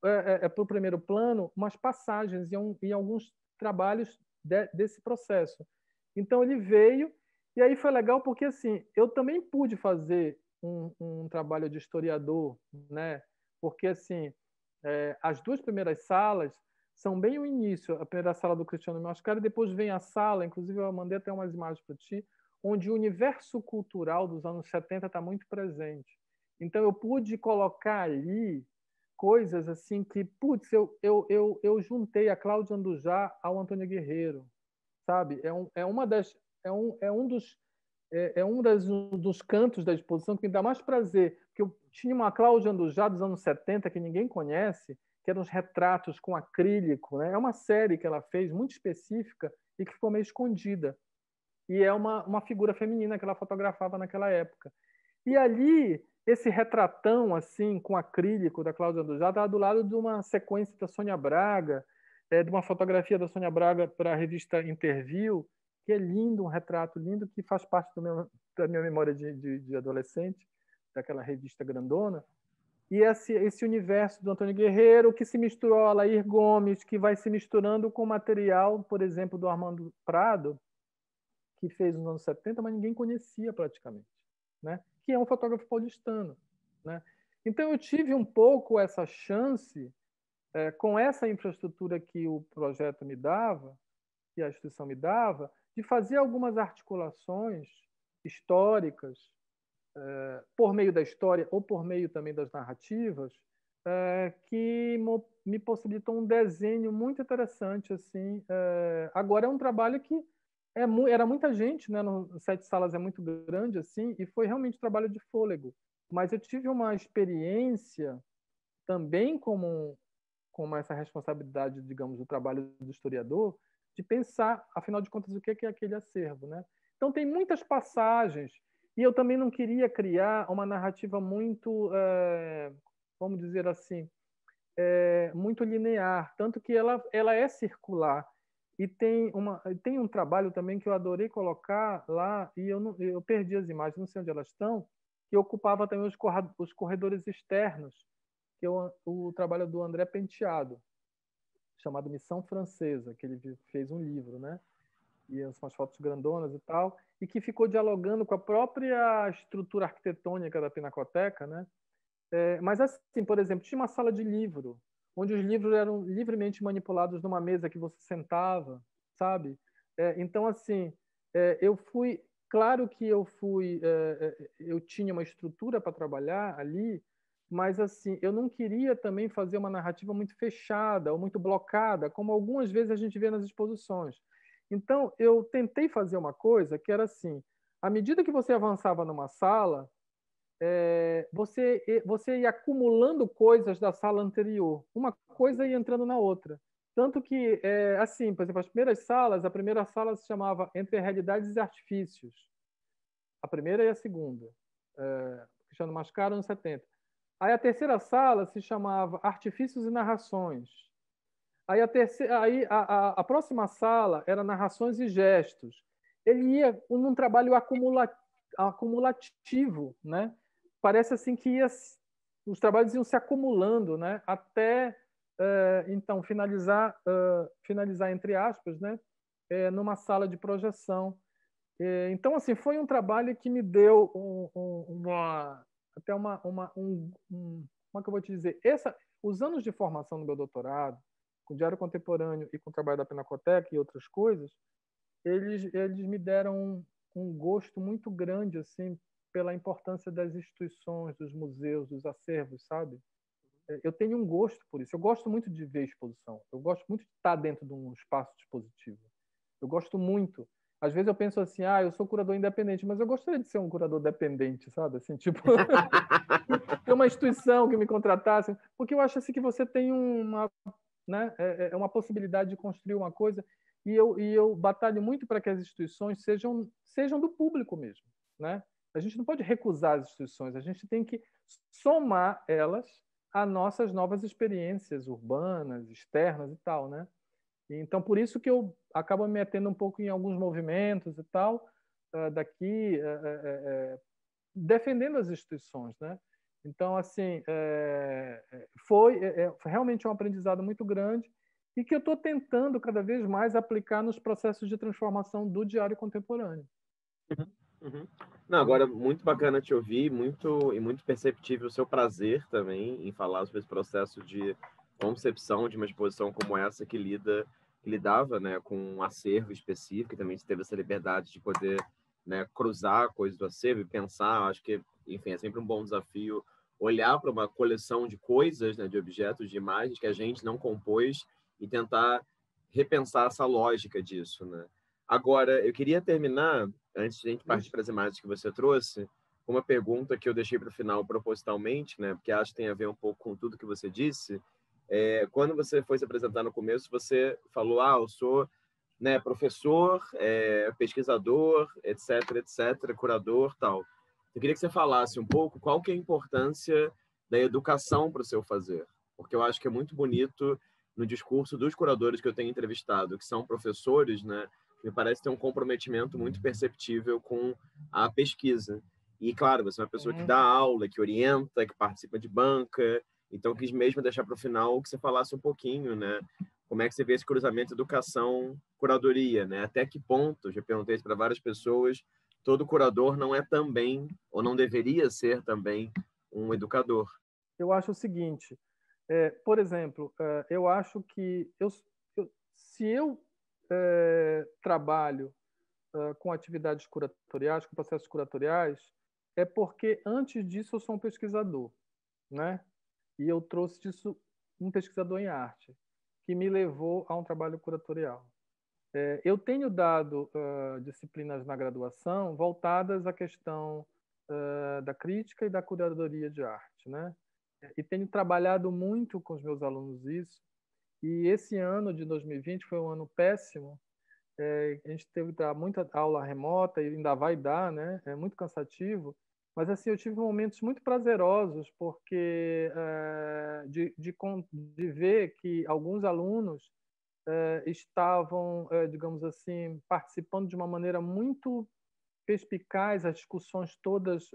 é, é, para o primeiro plano umas passagens e, um, e alguns trabalhos de, desse processo. Então, ele veio e aí foi legal porque, assim, eu também pude fazer um, um trabalho de historiador, né? Porque, assim, é, as duas primeiras salas são bem o início, a primeira sala do Cristiano Mascara, e depois vem a sala, inclusive eu mandei até umas imagens para ti, onde o universo cultural dos anos 70 está muito presente. Então eu pude colocar ali coisas assim que, putz, eu, eu, eu, eu juntei a Cláudia Andujá ao Antônio Guerreiro, sabe? É, um, é uma das é um, é um dos é, é um das, um dos cantos da exposição que me dá mais prazer, que eu tinha uma Cláudia Andujá dos anos 70 que ninguém conhece, que eram os retratos com acrílico, né? É uma série que ela fez muito específica e que ficou meio escondida. E é uma, uma figura feminina que ela fotografava naquela época. E ali esse retratão assim com acrílico da Cláudia Andujá estava do lado de uma sequência da Sônia Braga, é, de uma fotografia da Sônia Braga para a revista Interview, que é lindo, um retrato lindo que faz parte meu, da minha memória de, de, de, adolescente, daquela revista grandona. E esse, esse universo do Antônio Guerreiro, que se misturou a Lair Gomes, que vai se misturando com o material, por exemplo, do Armando Prado, que fez nos anos 70, mas ninguém conhecia praticamente, né? que é um fotógrafo paulistano. Né? Então, eu tive um pouco essa chance, é, com essa infraestrutura que o projeto me dava, que a instituição me dava, de fazer algumas articulações históricas, é, por meio da história ou por meio também das narrativas, é, que me possibilitou um desenho muito interessante. assim. É, agora é um trabalho que é, era muita gente, né? No Sete Salas é muito grande, assim, e foi realmente um trabalho de fôlego. Mas eu tive uma experiência também como, com essa responsabilidade, digamos, do trabalho do historiador, de pensar, afinal de contas, o é que é aquele acervo. Né? Então, tem muitas passagens, e eu também não queria criar uma narrativa muito, é, vamos dizer assim, é, muito linear, tanto que ela, ela é circular. E tem, uma, tem um trabalho também que eu adorei colocar lá, e eu, não, eu perdi as imagens, não sei onde elas estão, que ocupava também os corredores externos, que é o, o trabalho do André Penteado chamado Missão Francesa, que ele fez um livro, né? E umas fotos grandonas e tal, e que ficou dialogando com a própria estrutura arquitetônica da Pinacoteca, né? É, mas assim, por exemplo, tinha uma sala de livro, onde os livros eram livremente manipulados numa mesa que você sentava, sabe? É, então, assim, é, eu fui... Claro que eu fui... É, é, eu tinha uma estrutura para trabalhar ali, mas assim, eu não queria também fazer uma narrativa muito fechada ou muito blocada, como algumas vezes a gente vê nas exposições. Então, eu tentei fazer uma coisa que era assim: à medida que você avançava numa sala, é, você, você ia acumulando coisas da sala anterior, uma coisa ia entrando na outra. Tanto que, é, assim, por exemplo, as primeiras salas, a primeira sala se chamava Entre Realidades e Artifícios, a primeira e a segunda, é, Cristiano Mascaro, anos 70. Aí a terceira sala se chamava Artifícios e Narrações. Aí, a, terceira, aí a, a, a, próxima sala era narrações e gestos. Ele ia num trabalho acumula, acumulativo, né? Parece assim que ia, os trabalhos iam se acumulando, né? Até eh, então finalizar, eh, finalizar entre aspas, né? Eh, numa sala de projeção. Eh, então assim foi um trabalho que me deu um, um, uma até uma, uma um, um, como é que eu vou te dizer? Essa, os anos de formação do meu doutorado, com o Diário Contemporâneo e com o trabalho da Pinacoteca e outras coisas, eles, eles me deram um, um gosto muito grande assim pela importância das instituições, dos museus, dos acervos, sabe? É, eu tenho um gosto por isso. Eu gosto muito de ver exposição. Eu gosto muito de estar dentro de um espaço expositivo. Eu gosto muito às vezes eu penso assim, ah, eu sou curador independente, mas eu gostaria de ser um curador dependente, sabe? Assim, tipo, ter uma instituição que me contratasse, porque eu acho assim que você tem uma, né, é, é, é uma possibilidade de construir uma coisa e eu, e eu batalho muito para que as instituições sejam, sejam do público mesmo, né? A gente não pode recusar as instituições, a gente tem que somar elas a nossas novas experiências urbanas, externas e tal, né? Então, por isso que eu acabo me metendo um pouco em alguns movimentos e tal, uh, daqui, uh, defendendo as instituições, né? Então, assim, foi realmente um aprendizado muito grande e que eu estou tentando cada vez mais aplicar nos processos de transformação do diário contemporâneo. Uhum, uhum. Não, agora muito bacana te ouvir, muito e muito perceptível o seu prazer também em falar sobre esse processo de concepção de uma exposição como essa que lida lidava né, com um acervo específico e também teve essa liberdade de poder né, cruzar coisas do acervo e pensar. Acho que, enfim, é sempre um bom desafio olhar para uma coleção de coisas, né, de objetos, de imagens que a gente não compôs e tentar repensar essa lógica disso. Né? Agora, eu queria terminar, antes de a gente partir uhum. para as imagens que você trouxe, uma pergunta que eu deixei para o final propositalmente, né, porque acho que tem a ver um pouco com tudo que você disse, é, quando você foi se apresentar no começo, você falou, ah, eu sou né, professor, é, pesquisador, etc, etc, curador, tal. Eu queria que você falasse um pouco qual que é a importância da educação para o seu fazer, porque eu acho que é muito bonito no discurso dos curadores que eu tenho entrevistado, que são professores, né, me parece ter um comprometimento muito uhum. perceptível com a pesquisa. E, claro, você é uma pessoa que uhum. dá aula, que orienta, que participa de banca, então, quis mesmo deixar para o final que você falasse um pouquinho, né? Como é que você vê esse cruzamento educação-curadoria, né? Até que ponto, já perguntei isso para várias pessoas, todo curador não é também, ou não deveria ser também, um educador? Eu acho o seguinte, é, por exemplo, é, eu acho que eu, eu, se eu é, trabalho é, com atividades curatoriais, com processos curatoriais, é porque antes disso eu sou um pesquisador, né? E eu trouxe disso um pesquisador em arte, que me levou a um trabalho curatorial. É, eu tenho dado uh, disciplinas na graduação voltadas à questão uh, da crítica e da curadoria de arte, né? E tenho trabalhado muito com os meus alunos isso. E esse ano de 2020 foi um ano péssimo. É, a gente teve que dar muita aula remota e ainda vai dar, né? É muito cansativo. Mas assim, eu tive momentos muito prazerosos, porque eh, de, de, de, ver que alguns alunos eh, estavam, eh, digamos assim, participando de uma maneira muito perspicaz as discussões todas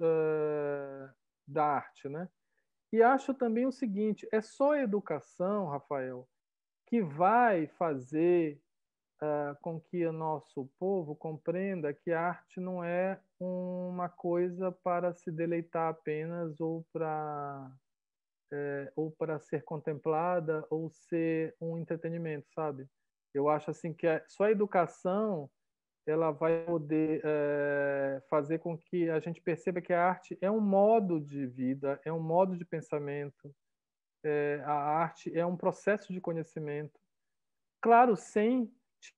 da arte, né? E acho também o seguinte: é só a educação, Rafael, que vai fazer uh, com que o nosso povo compreenda que a arte não é uma coisa para se deleitar apenas ou para é, eh, ou para ser contemplada ou ser um entretenimento, sabe? Eu acho assim que a, só a educação ela vai poder é, fazer com que a gente perceba que a arte é um modo de vida, é um modo de pensamento, é, a arte é um processo de conhecimento. Claro, sem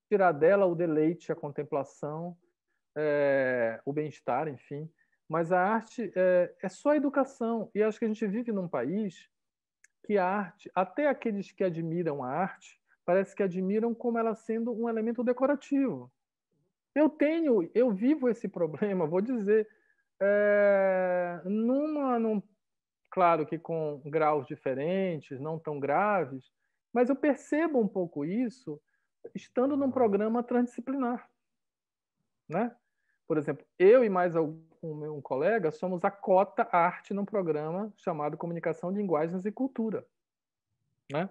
tirar dela o deleite, a contemplação, é, o bem-estar, enfim. Mas a arte é, é só educação. E acho que a gente vive num país que a arte, até aqueles que admiram a arte, parece que admiram como ela sendo um elemento decorativo. Eu tenho, eu vivo esse problema, vou dizer, é, numa, num, claro que com graus diferentes, não tão graves, mas eu percebo um pouco isso estando num programa transdisciplinar. Né? Por exemplo, eu e mais algum um colega somos a cota arte num programa chamado Comunicação, Linguagens e Cultura. Né?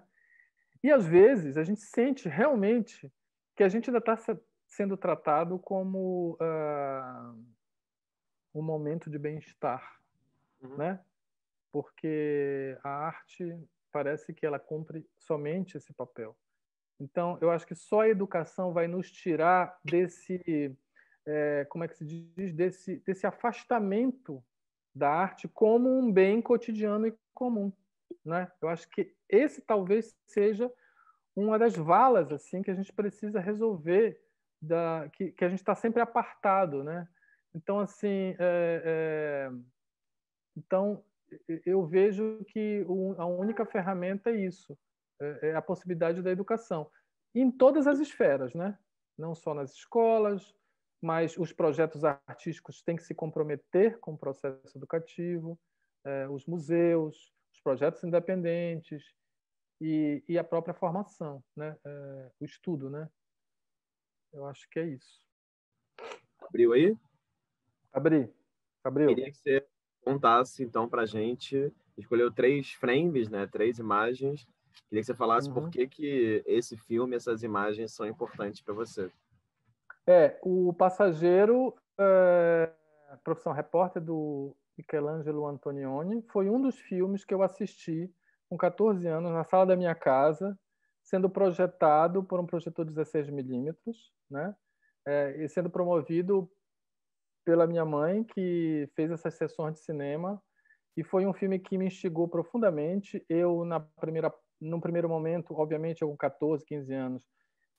E às vezes a gente sente realmente que a gente ainda está sendo tratado como uh, um momento de bem-estar, uhum. né? Porque a arte parece que ela cumpre somente esse papel. Então, eu acho que só a educação vai nos tirar desse, é, como é que se diz, desse, desse afastamento da arte como um bem cotidiano e comum, né? Eu acho que esse talvez seja uma das valas assim que a gente precisa resolver da que, que a gente está sempre apartado, né? Então assim, é, é, então eu vejo que a única ferramenta é isso, é, é a possibilidade da educação em todas as esferas, né? Não só nas escolas, mas os projetos artísticos têm que se comprometer com o processo educativo, é, os museus, os projetos independentes e, e a própria formação, né? É, o estudo, né? Eu acho que é isso. Abriu aí? Abri. Abriu. Queria que você contasse então para a gente, escolheu três frames, né? Três imagens Queria que você falasse uhum. por que, que esse filme, essas imagens são importantes para você. É, o Passageiro, é, profissão repórter do Michelangelo Antonioni, foi um dos filmes que eu assisti com 14 anos na sala da minha casa, sendo projetado por um projetor 16mm, né? É, e sendo promovido pela minha mãe, que fez essas sessões de cinema. E foi um filme que me instigou profundamente. Eu, na primeira num primeiro momento, obviamente, eu com 14, 15 anos,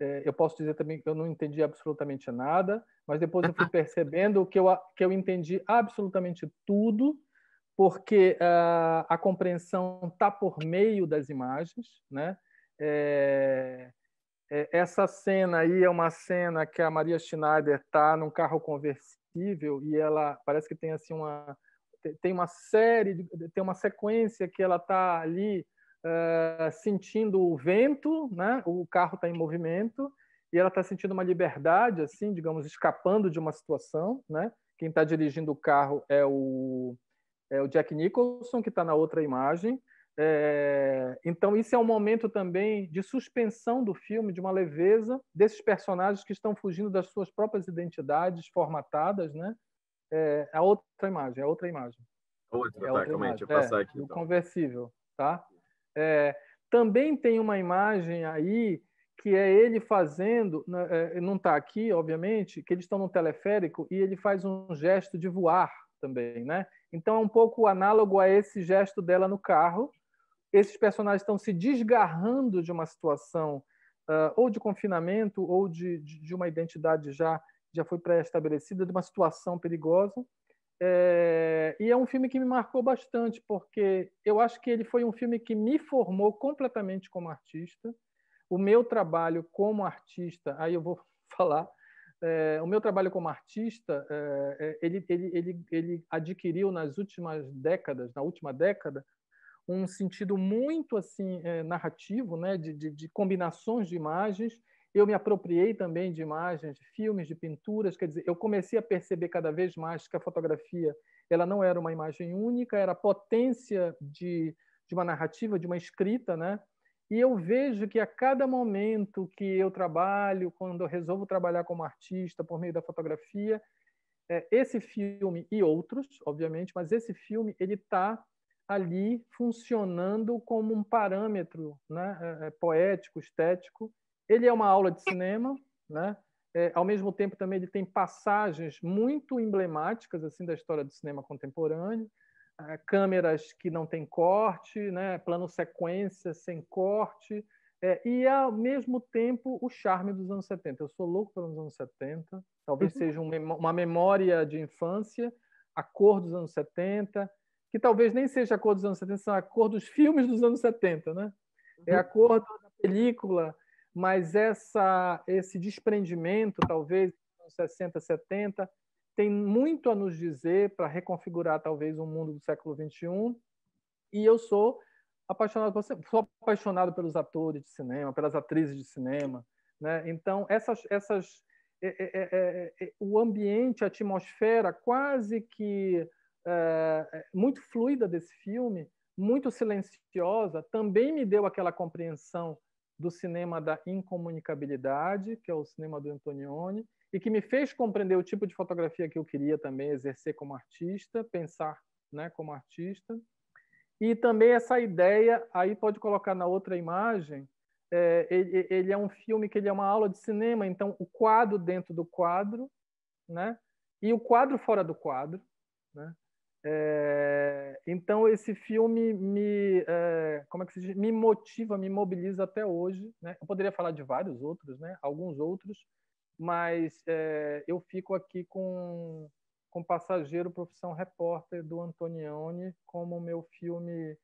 é, eu posso dizer também que eu não entendi absolutamente nada, mas depois eu fui percebendo que eu, que eu entendi absolutamente tudo, porque uh, a compreensão está por meio das imagens, né? É, é, essa cena aí é uma cena que a Maria Schneider está num carro conversível e ela parece que tem assim uma tem uma série tem uma sequência que ela está ali uh, sentindo o vento, né? o carro está em movimento, e ela está sentindo uma liberdade, assim, digamos, escapando de uma situação. Né? Quem está dirigindo o carro é o, é o Jack Nicholson, que está na outra imagem. É, então, isso é um momento também de suspensão do filme, de uma leveza desses personagens que estão fugindo das suas próprias identidades formatadas, né? É a outra imagem, é outra imagem. Outra, é tá, imagem. calma aí, deixa eu passar é, aqui. Então. O conversível, tá? É, também tem uma imagem aí que é ele fazendo, né, é, não está aqui, obviamente, que eles estão no teleférico e ele faz um gesto de voar também, né? Então é um pouco análogo a esse gesto dela no carro. Esses personagens estão se desgarrando de uma situação uh, ou de confinamento ou de, de, de uma identidade já já foi pré-estabelecida, de uma situação perigosa. É, e é um filme que me marcou bastante, porque eu acho que ele foi um filme que me formou completamente como artista. O meu trabalho como artista, aí eu vou falar, é, o meu trabalho como artista, é, é, ele, ele, ele, ele adquiriu nas últimas décadas, na última década, um sentido muito assim é, narrativo, né, de, de, de combinações de imagens eu me apropriei também de imagens, de filmes, de pinturas, quer dizer, eu comecei a perceber cada vez mais que a fotografia ela não era uma imagem única, era a potência de, de uma narrativa, de uma escrita, né? E eu vejo que a cada momento que eu trabalho, quando eu resolvo trabalhar como artista por meio da fotografia, é, esse filme e outros, obviamente, mas esse filme ele está ali funcionando como um parâmetro né, é, é poético, estético, ele é uma aula de cinema, né? É, ao mesmo tempo também ele tem passagens muito emblemáticas assim da história do cinema contemporâneo, é, câmeras que não têm corte, né? Plano sequência sem corte. É, e ao mesmo tempo o charme dos anos 70. Eu sou louco pelos anos 70, talvez uhum. seja uma memória de infância, a cor dos anos 70, que talvez nem seja a cor dos anos 70, são a cor dos filmes dos anos 70, né? É a uhum. cor da película, mas essa, esse desprendimento, talvez, nos 60, 70, tem muito a nos dizer para reconfigurar, talvez, um mundo do século XXI. E eu sou apaixonado por, sou apaixonado pelos atores de cinema, pelas atrizes de cinema. Né? Então, essas, essas, é, é, é, o ambiente, a atmosfera quase que muito fluida desse filme, muito silenciosa, também me deu aquela compreensão do cinema da incomunicabilidade, que é o cinema do Antonioni, e que me fez compreender o tipo de fotografia que eu queria também exercer como artista, pensar né, como artista. E também essa ideia, aí pode colocar na outra imagem, é, ele, ele, é um filme que ele é uma aula de cinema, então o quadro dentro do quadro, né? E o quadro fora do quadro, né? É, então esse filme me é, como é que se diz? me motiva, me mobiliza até hoje. Né? Eu poderia falar de vários outros, né? alguns outros, mas é, eu fico aqui com com Passageiro Profissão Repórter do Antonioni como meu filme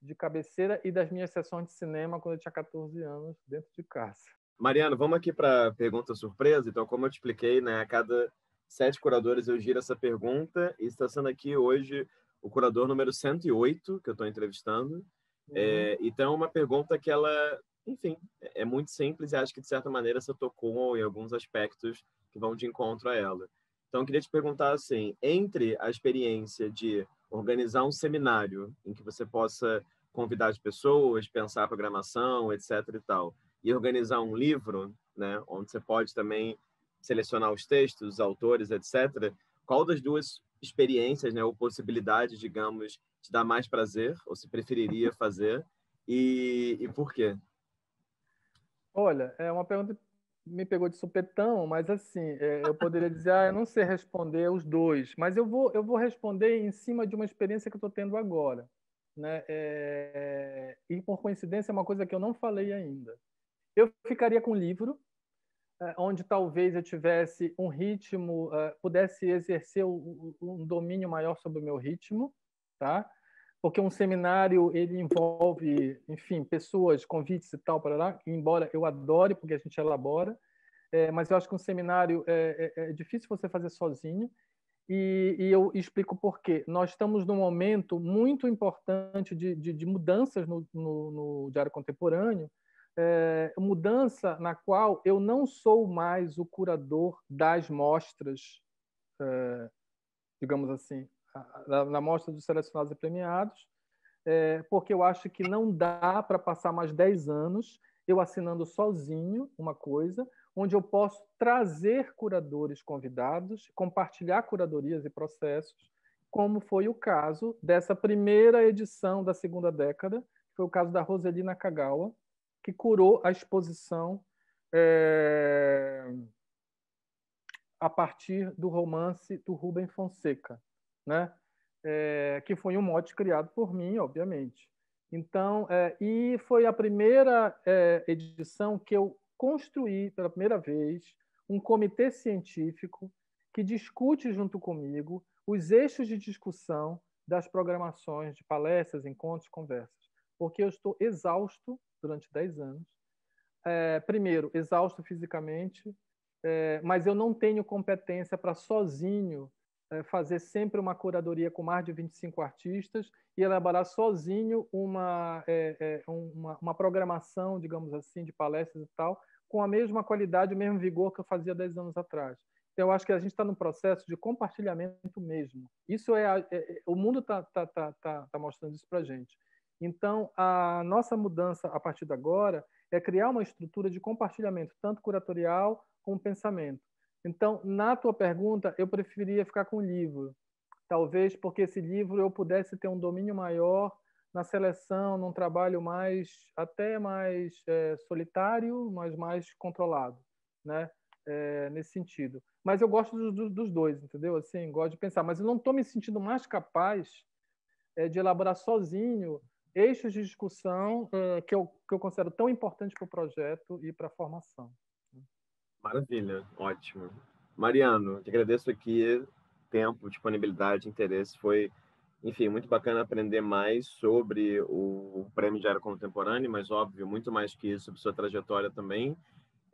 de cabeceira e das minhas sessões de cinema quando eu tinha 14 anos dentro de casa. Mariano, vamos aqui para pergunta surpresa. Então, como eu te expliquei, né, a cada sete curadores, eu giro essa pergunta e está sendo aqui hoje o curador número 108 que eu estou entrevistando. É, uhum. Então, é, então, uma pergunta que ela, enfim, é muito simples e acho que de certa maneira você tocou em alguns aspectos que vão de encontro a ela. Então, eu queria te perguntar assim: entre a experiência de organizar um seminário em que você possa convidar as pessoas, pensar a programação, etc. e tal, e organizar um livro, né, onde você pode também selecionar os textos, os autores, etc. Qual das duas experiências, né, ou possibilidades, digamos, te dá mais prazer, ou se preferiria fazer, e, e por quê? Olha, é uma pergunta que me pegou de supetão, mas assim, é, eu poderia dizer, ah, eu não sei responder os dois, mas eu vou, eu vou responder em cima de uma experiência que eu estou tendo agora. Né? É, e por coincidência, é uma coisa que eu não falei ainda. Eu ficaria com o livro, eh, onde talvez eu tivesse um ritmo, eh, pudesse exercer um domínio maior sobre o meu ritmo, tá? Porque um seminário ele envolve, enfim, pessoas, convites e tal para lá. Embora eu adore, porque a gente elabora, é, mas eu acho que um seminário é, é, é difícil você fazer sozinho. E, e, eu explico por quê. Nós estamos num momento muito importante de, de, de mudanças no, no, no diário contemporâneo, é, mudança na qual eu não sou mais o curador das mostras, é, digamos assim, da, mostra dos selecionados e premiados, é, porque eu acho que não dá para passar mais 10 anos eu assinando sozinho uma coisa, onde eu posso trazer curadores convidados, compartilhar curadorias e processos, como foi o caso dessa primeira edição da segunda década, que foi o caso da Roselina Kagawa, que curou a exposição é, a partir do romance do Rubem Fonseca, né? É, que foi um mote criado por mim, obviamente. Então, é, e foi a primeira é, edição que eu construí pela primeira vez um comitê científico que discute junto comigo os eixos de discussão das programações de palestras, encontros, conversas porque eu estou exausto durante 10 anos. É, primeiro, exausto fisicamente, é, mas eu não tenho competência para sozinho é, fazer sempre uma curadoria com mais de 25 artistas e elaborar sozinho uma, é, é, uma, uma programação, digamos assim, de palestras e tal, com a mesma qualidade, o mesmo vigor que eu fazia 10 anos atrás. Então, eu acho que a gente está no processo de compartilhamento mesmo. Isso é, a, é, é o mundo está tá, tá, tá, tá, mostrando isso para gente. Então, a nossa mudança a partir de agora é criar uma estrutura de compartilhamento, tanto curatorial como pensamento. Então, na tua pergunta, eu preferia ficar com o livro, talvez porque esse livro eu pudesse ter um domínio maior na seleção, num trabalho mais até mais é, solitário, mas mais controlado, né? É, nesse sentido. Mas eu gosto dos dois, entendeu? Assim, gosto de pensar. Mas eu não estou me sentindo mais capaz é, de elaborar sozinho eixos de discussão hum, que, eu, que eu considero tão importantes para o projeto e para a formação. Maravilha, ótimo. Mariano, te agradeço aqui tempo, disponibilidade, interesse. Foi, enfim, muito bacana aprender mais sobre o Prêmio de Contemporâneo, mas, óbvio, muito mais que isso, sobre sua trajetória também.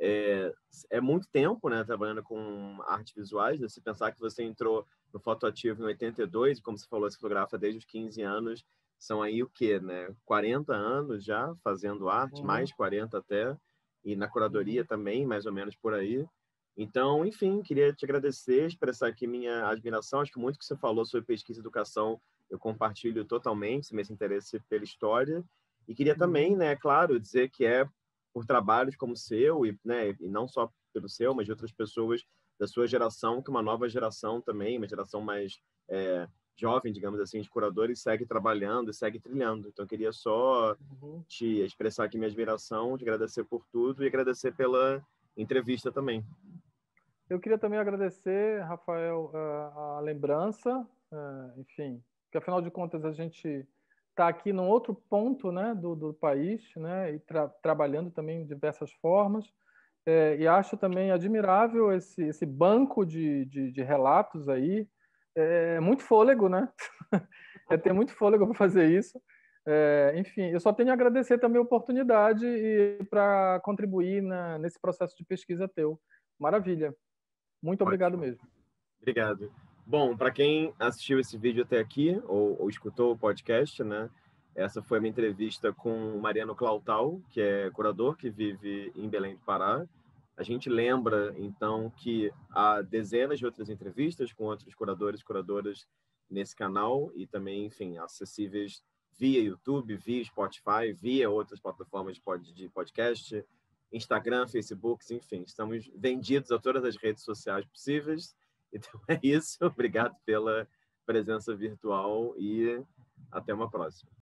É, é, muito tempo, né, trabalhando com artes visuais. Né? Se pensar que você entrou no Fotoativo em 82, como você falou, você fotografa desde os 15 anos, são aí o quê, né? 40 anos já fazendo arte, uhum. mais 40 até, e na curadoria uhum. também, mais ou menos por aí. Então, enfim, queria te agradecer, expressar aqui minha admiração. Acho que muito que você falou sobre pesquisa e educação eu compartilho totalmente, esse mesmo interesse pela história. E queria também, uhum. né, claro, dizer que é por trabalhos como o seu, e, né, e não só pelo seu, mas de outras pessoas da sua geração, que uma nova geração também, uma geração mais é, jovem, digamos assim, de curadores, segue trabalhando e segue trilhando. Então, queria só uhum. te expressar aqui minha admiração, te agradecer por tudo e agradecer pela entrevista também. Eu queria também agradecer, Rafael, eh, a, lembrança, eh, enfim, porque afinal de contas a gente está aqui num outro ponto né, do, do país né, e tra trabalhando também de diversas formas. É, e acho também admirável esse, esse banco de, de, de relatos aí, é muito fôlego, né? é ter muito fôlego para fazer isso. É, enfim, eu só tenho a agradecer também a oportunidade e para contribuir na, nesse processo de pesquisa teu. Maravilha. Muito obrigado Ótimo. mesmo. Obrigado. Bom, para quem assistiu esse vídeo até aqui ou, ou escutou o podcast, né? Essa foi a minha entrevista com Mariano Clautal, que é curador que vive em Belém do Pará. A gente lembra, então, que há dezenas de outras entrevistas com outros curadores e curadoras nesse canal e também, enfim, acessíveis via YouTube, via Spotify, via outras plataformas de podcast, Instagram, Facebook, enfim, estamos vendidos a todas as redes sociais possíveis. Então é isso. Obrigado pela presença virtual e até uma próxima.